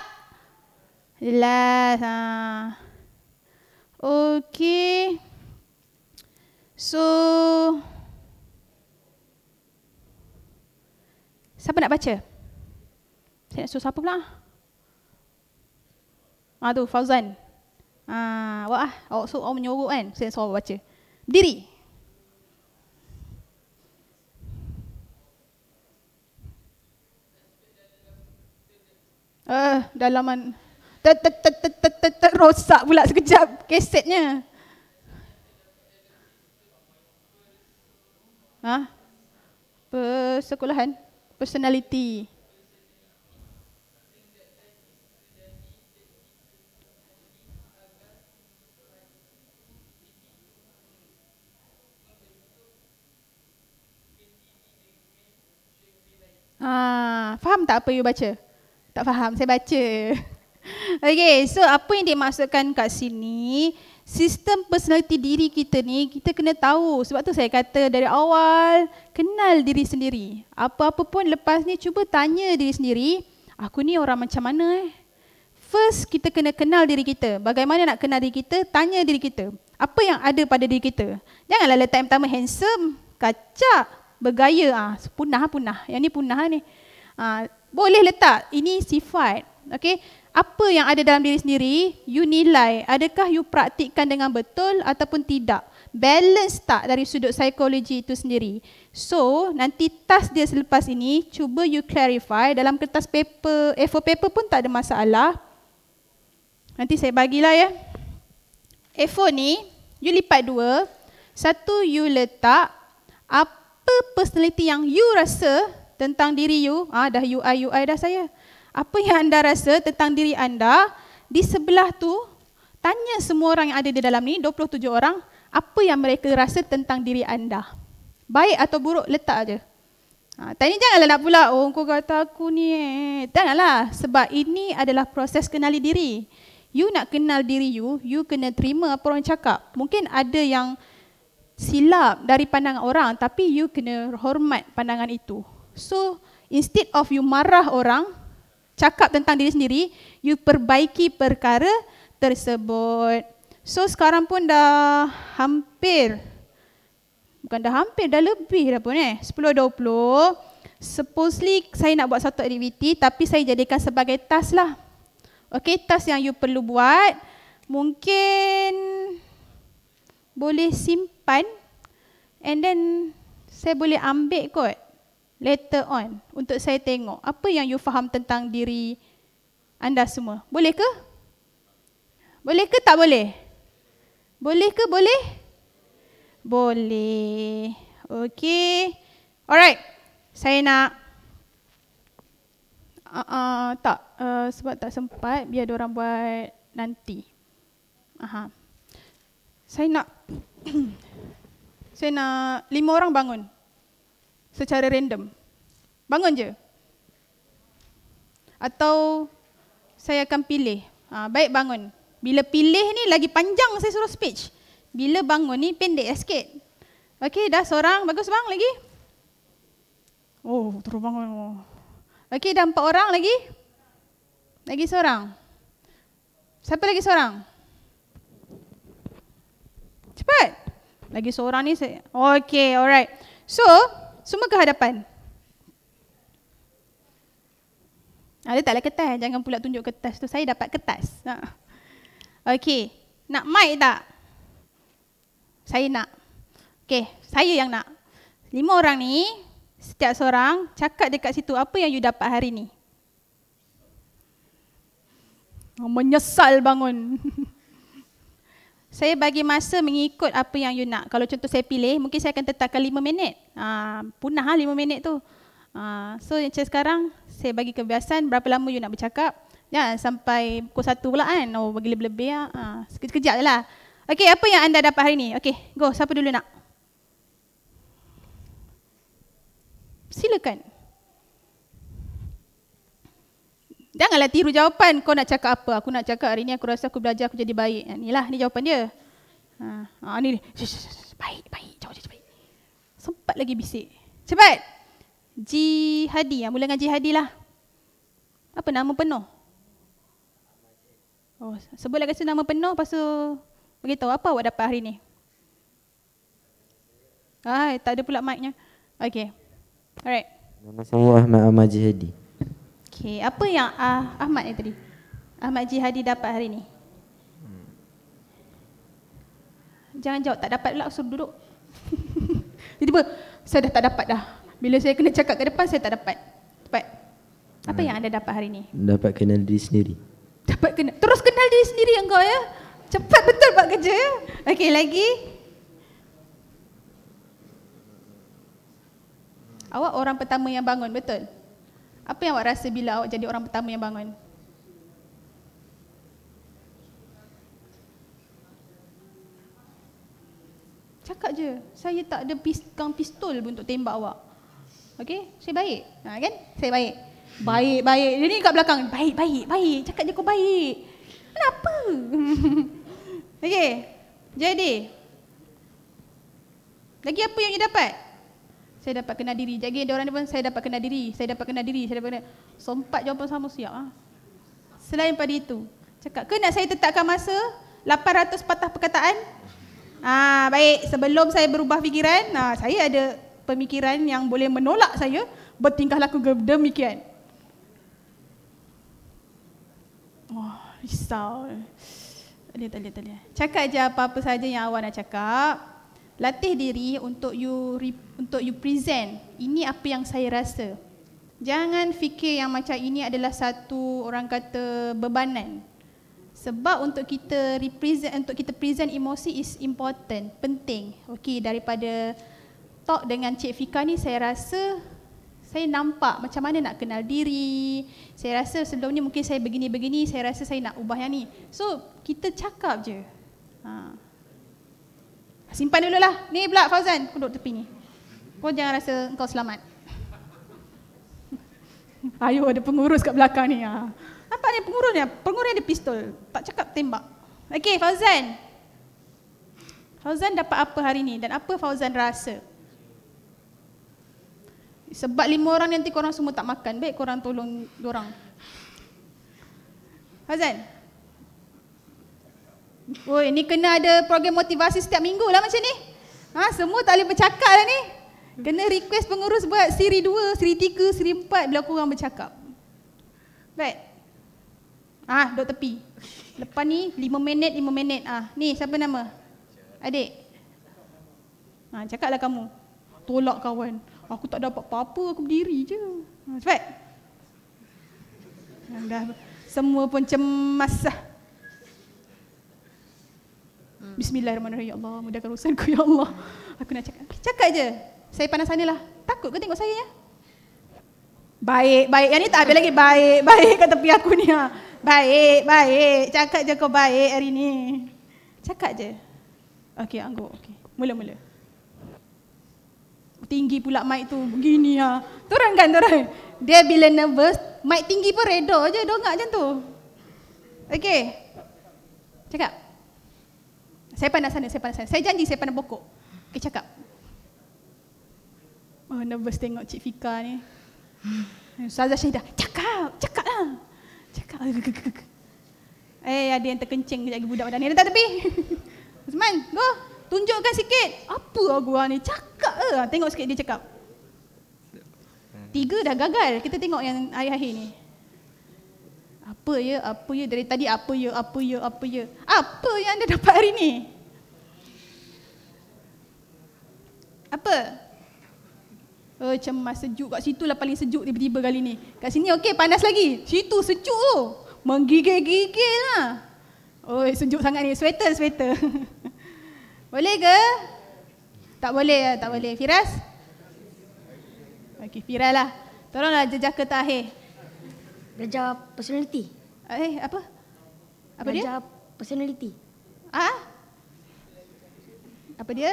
Jelas. Ha. Okey. So Siapa nak baca? Saya nak suruh siapa pula? Ha tu Fauzan. Ha awak ah, awak so awak menyorok kan? Saya suruh baca. Berdiri. Eh, uh, dalaman rosak pula sekejap kesetnya. Ha? Persekolahan, personality. Ah, faham tak apa you baca? Tak faham, saya baca. [LAUGHS] Okay, so apa yang dimaksudkan kat sini, sistem personaliti diri kita ni, kita kena tahu. Sebab tu saya kata dari awal, kenal diri sendiri. Apa-apa pun lepas ni, cuba tanya diri sendiri, aku ni orang macam mana eh? First, kita kena kenal diri kita. Bagaimana nak kenal diri kita? Tanya diri kita. Apa yang ada pada diri kita? Janganlah letak yang pertama handsome, kacak bergaya ah ha, punah punah yang ni punah ni ha, boleh letak ini sifat okey apa yang ada dalam diri sendiri you nilai adakah you praktikkan dengan betul ataupun tidak balance tak dari sudut psikologi itu sendiri so nanti task dia selepas ini cuba you clarify dalam kertas paper A4 paper pun tak ada masalah nanti saya bagilah ya a ni you lipat dua satu you letak apa apa personality yang you rasa tentang diri you, ah dah UI UI dah saya. Apa yang anda rasa tentang diri anda di sebelah tu? Tanya semua orang yang ada di dalam ni, 27 orang, apa yang mereka rasa tentang diri anda? Baik atau buruk letak aje. Ha, tanya janganlah nak pula, oh kau kata aku ni eh. sebab ini adalah proses kenali diri. You nak kenal diri you, you kena terima apa orang cakap. Mungkin ada yang silap dari pandangan orang tapi you kena hormat pandangan itu. So instead of you marah orang, cakap tentang diri sendiri, you perbaiki perkara tersebut. So sekarang pun dah hampir bukan dah hampir dah lebih dah pun eh 10:20. Supposedly saya nak buat satu aktiviti tapi saya jadikan sebagai task lah. Okay, task yang you perlu buat mungkin boleh simpan and then saya boleh ambil kot later on untuk saya tengok apa yang you faham tentang diri anda semua. Boleh ke? Boleh ke tak boleh? Boleh ke boleh? Boleh. Okey. Alright. Saya nak uh, uh, tak uh, sebab tak sempat biar dia orang buat nanti. Aha. Saya nak [COUGHS] saya nak lima orang bangun secara random. Bangun je. Atau saya akan pilih. Ha, baik bangun. Bila pilih ni lagi panjang saya suruh speech. Bila bangun ni pendek sikit. Okey dah seorang. Bagus bang lagi. Oh terus bangun. Okey dah empat orang lagi. Lagi seorang. Siapa lagi seorang? Seorang. Cepat. Lagi seorang ni saya. okay alright. So, semua ke hadapan. Ada ah, taklah kertas. Jangan pula tunjuk kertas tu. Saya dapat kertas. Ha. Okey. Nak mic tak? Saya nak. okay saya yang nak. Lima orang ni, setiap seorang cakap dekat situ apa yang you dapat hari ni. Menyesal bangun. [LAUGHS] saya bagi masa mengikut apa yang you nak. Kalau contoh saya pilih, mungkin saya akan tetapkan lima minit. Uh, punah lah 5 minit tu. Uh, so macam sekarang, saya bagi kebiasaan berapa lama you nak bercakap. Ya, sampai pukul satu pula kan. Oh, bagi lebih-lebih lah. Uh, ah, sekejap je lah. Okay, apa yang anda dapat hari ni? Okay, go. Siapa dulu nak? Silakan. Janganlah tiru jawapan kau nak cakap apa. Aku nak cakap hari ni aku rasa aku belajar aku jadi baik. Ya, lah, ni jawapan dia. Ha, ha ni. Baik, baik. Jauh je baik. Sempat lagi bisik. Cepat. Jihadi. Ya, mula dengan jihadi lah. Apa nama penuh? Oh, sebutlah kasi nama penuh lepas tu beritahu apa awak dapat hari ni. Ai, tak ada pula mic-nya. Okey. Alright. Nama saya Ahmad Ahmad Jihadi. Okey, apa yang uh, Ahmad yang tadi? Ahmad Jihadi dapat hari ni? Hmm. Jangan jawab, tak dapat lah, suruh duduk. [LAUGHS] Tiba-tiba, saya dah tak dapat dah. Bila saya kena cakap ke depan, saya tak dapat. Cepat. Apa hmm. yang anda dapat hari ni? Dapat kenal diri sendiri. Dapat kenal. Terus kenal diri sendiri yang kau ya. Cepat betul buat kerja ya. Okey, lagi. Awak orang pertama yang bangun, betul? Apa yang awak rasa bila awak jadi orang pertama yang bangun? Cakap je, saya tak ada piskang pistol pun untuk tembak awak. Okey, saya baik. Ha, kan? Saya baik. Baik, baik. Ini ni kat belakang, baik, baik, baik. Cakap je kau baik. Kenapa? [LAUGHS] Okey, jadi. Lagi apa yang dia dapat? saya dapat kenal diri. Jadi orang ni pun saya dapat kenal diri, saya dapat kenal diri, saya dapat kenal. Sempat jawapan sama siap Ha? Selain pada itu, cakap ke nak saya tetapkan masa 800 patah perkataan? Ah, ha, baik, sebelum saya berubah fikiran, ha, saya ada pemikiran yang boleh menolak saya bertingkah laku demikian. Wah, oh, risau. Tadi tadi tadi. Cakap je apa-apa saja yang awak nak cakap latih diri untuk you untuk you present ini apa yang saya rasa jangan fikir yang macam ini adalah satu orang kata bebanan sebab untuk kita represent untuk kita present emosi is important penting okey daripada talk dengan cik Fika ni saya rasa saya nampak macam mana nak kenal diri saya rasa sebelum ni mungkin saya begini-begini saya rasa saya nak ubah yang ni so kita cakap je ha Simpan dulu lah. Ni pula Fauzan, aku duduk tepi ni. Kau jangan rasa kau selamat. [LAUGHS] Ayuh, ada pengurus kat belakang ni. Ha. Nampak ni pengurus ni? Pengurus ada pistol. Tak cakap tembak. Okey, Fauzan. Fauzan dapat apa hari ni dan apa Fauzan rasa? Sebab lima orang nanti korang semua tak makan. Baik korang tolong orang. Fauzan, Oh, ini kena ada program motivasi setiap minggu lah macam ni. Ha, semua tak boleh bercakap lah ni. Kena request pengurus buat siri dua, siri tiga, siri empat bila korang bercakap. Baik. Ah, ha, duduk tepi. Lepas ni lima minit, lima minit. Ah, ha, ni siapa nama? Adik. Ha, cakaplah kamu. Tolak kawan. Aku tak dapat apa-apa, aku berdiri je. Ha, cepat. Dah semua pun cemas lah. Hmm. Bismillahirrahmanirrahim. Ya Allah, mudahkan urusanku ya Allah. Aku nak cakap. Cakap je. Saya panas lah Takut ke tengok saya ya? Baik, baik. Yang ni tak habis lagi. Baik, baik kat tepi aku ni. Ha. Baik, baik. Cakap je kau baik hari ni. Cakap je. Okey, angguk. okay Mula-mula. Tinggi pula mic tu. Begini ha. Ya. Turun kan, turun. Dia bila nervous, mic tinggi pun redor je. Dongak macam tu. Okey. Cakap. Saya pandang sana, saya pandang sana. Saya janji saya pandang pokok. Okey, cakap. Oh, nervous tengok Cik Fika ni. [SIGHS] Ustazah Syahidah, cakap, cakap lah. Cakap. Eh, ada yang terkencing kejap lagi budak badan ni. Letak tepi. [LAUGHS] Usman, go. Tunjukkan sikit. Apa lah gua ni? Cakap lah. Tengok sikit dia cakap. Tiga dah gagal. Kita tengok yang akhir-akhir ni. Apa ya, apa ya, dari tadi apa ya, apa ya, apa ya. Apa yang anda dapat hari ini? Apa? Oh, cemas sejuk kat situ lah paling sejuk tiba-tiba kali ni. Kat sini okey, panas lagi. Situ sejuk tu. Menggigil-gigil lah. Oh, sejuk sangat ni. Sweater, sweater. [LAUGHS] boleh ke? Tak boleh lah, tak boleh. Firas? Okey, Firas lah. Tolonglah jejak ke tahir. Belajar personality. Eh, apa? Apa Raja dia? Raja personality. Ah? Apa dia?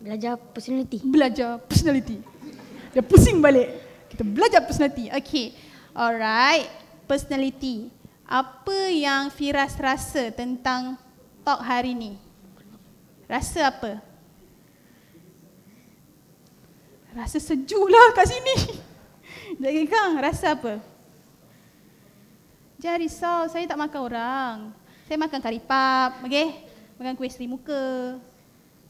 Belajar personality. Belajar personality. Dia pusing balik. Kita belajar personality. Okay. Alright. Personality. Apa yang Firas rasa tentang talk hari ni? Rasa apa? Rasa sejuk lah kat sini. Jadi [LAUGHS] kang, rasa apa? Jangan risau, saya tak makan orang. Saya makan karipap, okay? Makan kuih seri muka.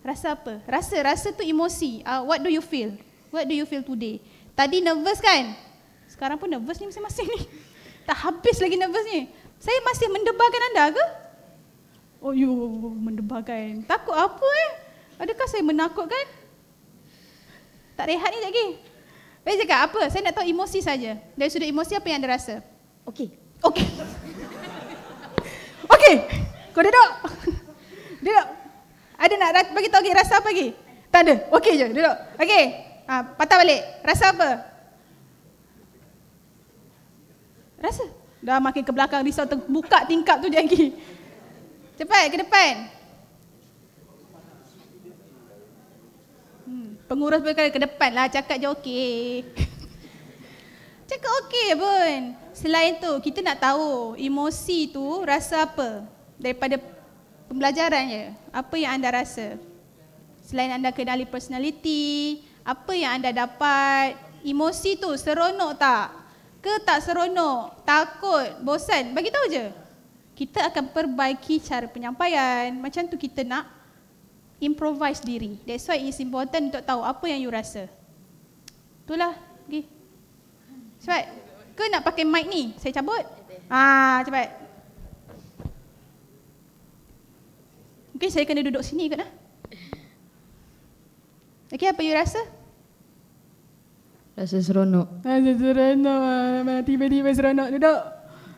Rasa apa? Rasa, rasa tu emosi. Uh, what do you feel? What do you feel today? Tadi nervous kan? Sekarang pun nervous ni masing-masing ni. [LAUGHS] Tak habis lagi nervous ni. Saya masih mendebarkan anda ke? Oh, you mendebarkan. Takut apa eh? Adakah saya menakutkan? Tak rehat ni lagi. Baik cakap apa? Saya nak tahu emosi saja. Dari sudut emosi apa yang anda rasa? Okey, Okey. Okey. Kau duduk. Duduk. Ada nak bagi tahu okay, rasa apa lagi? Tak ada. Okey je, duduk. Okey. Ha, patah balik. Rasa apa? Rasa? Dah makin ke belakang risau terbuka tingkap tu jangki. Cepat ke depan. Hmm, pengurus berkata ke depan lah cakap je okey. Cakap okey pun. Selain tu, kita nak tahu emosi tu rasa apa daripada pembelajaran je. Apa yang anda rasa? Selain anda kenali personality, apa yang anda dapat? Emosi tu seronok tak? Ke tak seronok? Takut? Bosan? Bagi tahu je. Kita akan perbaiki cara penyampaian. Macam tu kita nak improvise diri. That's why it's important untuk tahu apa yang you rasa. Itulah. Okay. Cepat. Ke nak pakai mic ni? Saya cabut. Ah, cepat. Mungkin saya kena duduk sini kot lah. Okey, apa you rasa? Rasa seronok. Rasa seronok. Tiba-tiba seronok duduk.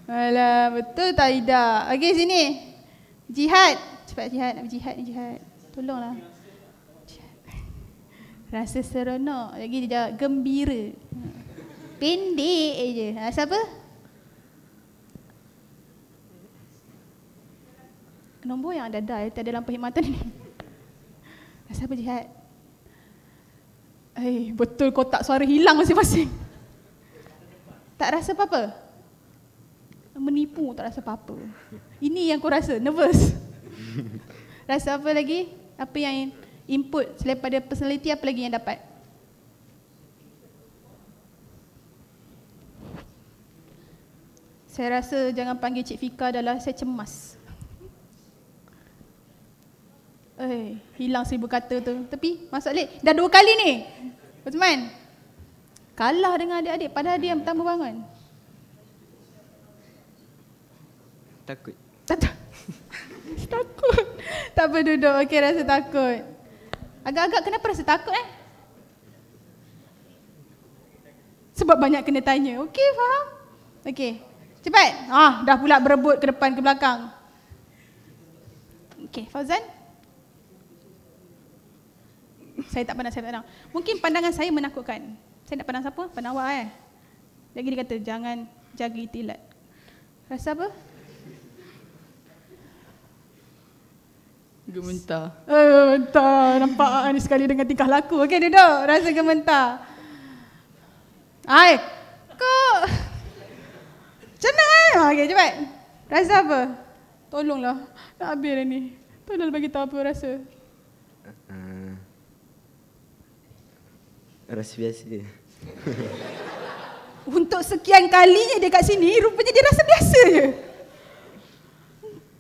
Alah, betul tak Ida? Okey, sini. Jihad. Cepat jihad. Nak jihad ni jihad. Tolonglah. Rasa seronok. Lagi dia gembira. Hmm. Pendek je. Ha, siapa? Nombor yang ada dah tiada dalam perkhidmatan ni. [LAUGHS] Siapa jihad? Eh, betul kotak suara hilang masing-masing. Tak rasa apa-apa? Menipu tak rasa apa-apa. Ini yang aku rasa, nervous. [LAUGHS] Rasa apa lagi? Apa yang input selepas ada personality apa lagi yang dapat? Saya rasa jangan panggil Cik Fika adalah saya cemas. Eh, hilang seribu kata tu. Tapi masuk balik. Dah dua kali ni. Osman. Kalah dengan adik-adik. Padahal dia yang pertama bangun. Takut. Tak, [LAUGHS] takut. Tak apa duduk. Okey rasa takut. Agak-agak kenapa rasa takut eh? Sebab banyak kena tanya. Okey faham? Okey. Cepat. Ah, dah pula berebut ke depan ke belakang. Okey, Fauzan. Saya tak pandang, saya tak pandang. Mungkin pandangan saya menakutkan. Saya nak pandang siapa? Pandang awak eh. Lagi dia kata, jangan jaga itilat. Rasa apa? Gementar. Eh, gementar. Nampak ni sekali dengan tingkah laku. Okey, duduk. Rasa gementar. Hai. Kok? Cenang eh. Ha, ah, okay, cepat. Rasa apa? Tolonglah. Nak habis dah ni. Tolonglah bagi tahu apa rasa. Uh, uh. rasa biasa. [LAUGHS] Untuk sekian kalinya dia kat sini, rupanya dia rasa biasa je.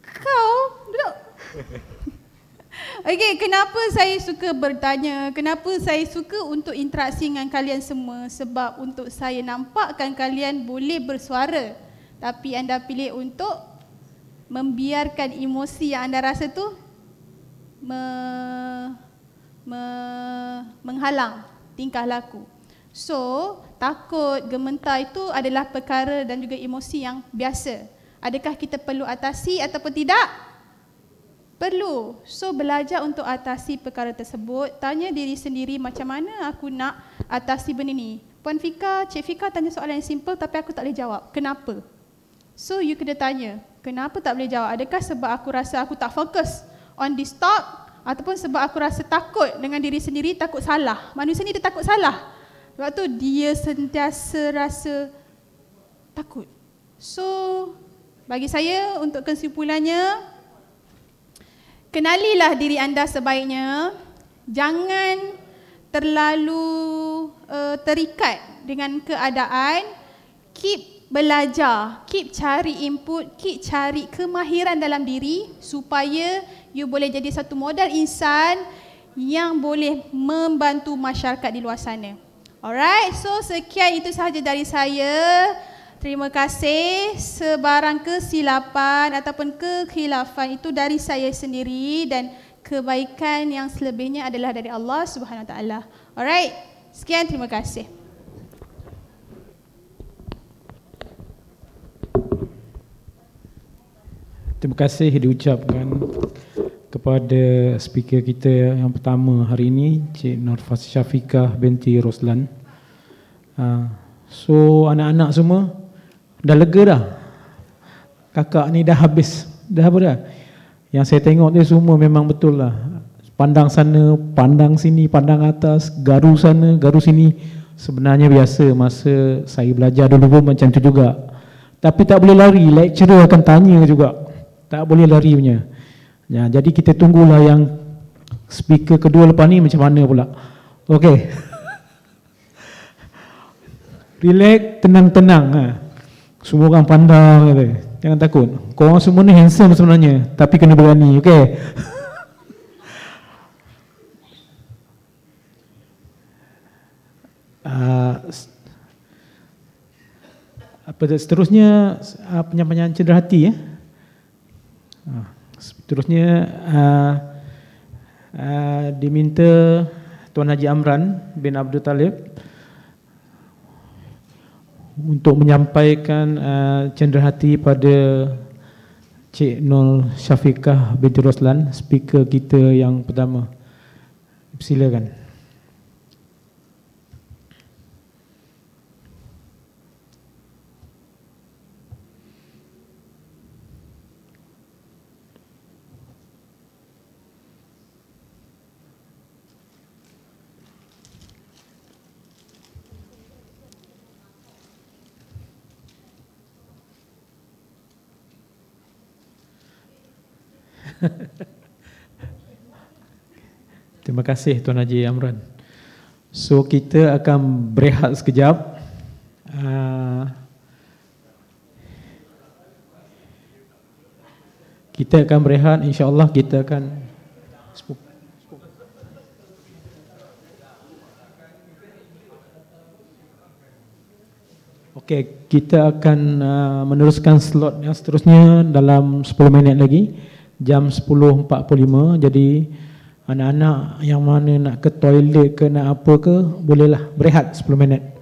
Kau, duduk. [LAUGHS] Okey, kenapa saya suka bertanya? Kenapa saya suka untuk interaksi dengan kalian semua? Sebab untuk saya nampakkan kalian boleh bersuara tapi anda pilih untuk membiarkan emosi yang anda rasa tu me, me, menghalang tingkah laku. So, takut, gementar itu adalah perkara dan juga emosi yang biasa. Adakah kita perlu atasi ataupun tidak? Perlu. So, belajar untuk atasi perkara tersebut. Tanya diri sendiri macam mana aku nak atasi benda ini. Puan Fika, Cik Fika tanya soalan yang simple tapi aku tak boleh jawab. Kenapa? Kenapa? So you kena tanya, kenapa tak boleh jawab? Adakah sebab aku rasa aku tak fokus on this talk ataupun sebab aku rasa takut dengan diri sendiri, takut salah. Manusia ni dia takut salah. Sebab tu dia sentiasa rasa takut. So bagi saya untuk kesimpulannya kenalilah diri anda sebaiknya. Jangan terlalu uh, terikat dengan keadaan. Keep belajar, keep cari input, keep cari kemahiran dalam diri supaya you boleh jadi satu modal insan yang boleh membantu masyarakat di luar sana. Alright, so sekian itu sahaja dari saya. Terima kasih sebarang kesilapan ataupun kekhilafan itu dari saya sendiri dan kebaikan yang selebihnya adalah dari Allah Subhanahu Wa Taala. Alright, sekian terima kasih. Terima kasih diucapkan kepada speaker kita yang pertama hari ini Cik Norfas Syafiqah binti Roslan. Ah, so anak-anak semua dah lega dah. Kakak ni dah habis. Dah apa dah? Yang saya tengok ni semua memang betul lah. Pandang sana, pandang sini, pandang atas, garu sana, garu sini. Sebenarnya biasa masa saya belajar dulu pun macam tu juga. Tapi tak boleh lari, lecturer akan tanya juga tak boleh lari punya. Ya, jadi kita tunggulah yang speaker kedua lepas ni macam mana pula. Okey. [LAUGHS] Relax, tenang-tenang. Ha. Semua orang pandang kata. Jangan takut. Kau semua ni handsome sebenarnya, tapi kena berani. Okey. Uh, [LAUGHS] apa seterusnya uh, ah, penyampaian cedera ya eh? Seterusnya uh, uh, diminta Tuan Haji Amran bin Abdul Talib untuk menyampaikan uh, cendera pada Cik Nur Syafiqah binti Roslan, speaker kita yang pertama. Silakan. [LAUGHS] Terima kasih Tuan Haji Amran. So kita akan berehat sekejap. Ah, kita akan berehat insya-Allah kita akan Okey, kita akan uh, meneruskan slot yang seterusnya dalam 10 minit lagi jam 10.45 jadi anak-anak yang mana nak ke toilet ke nak apa ke bolehlah berehat 10 minit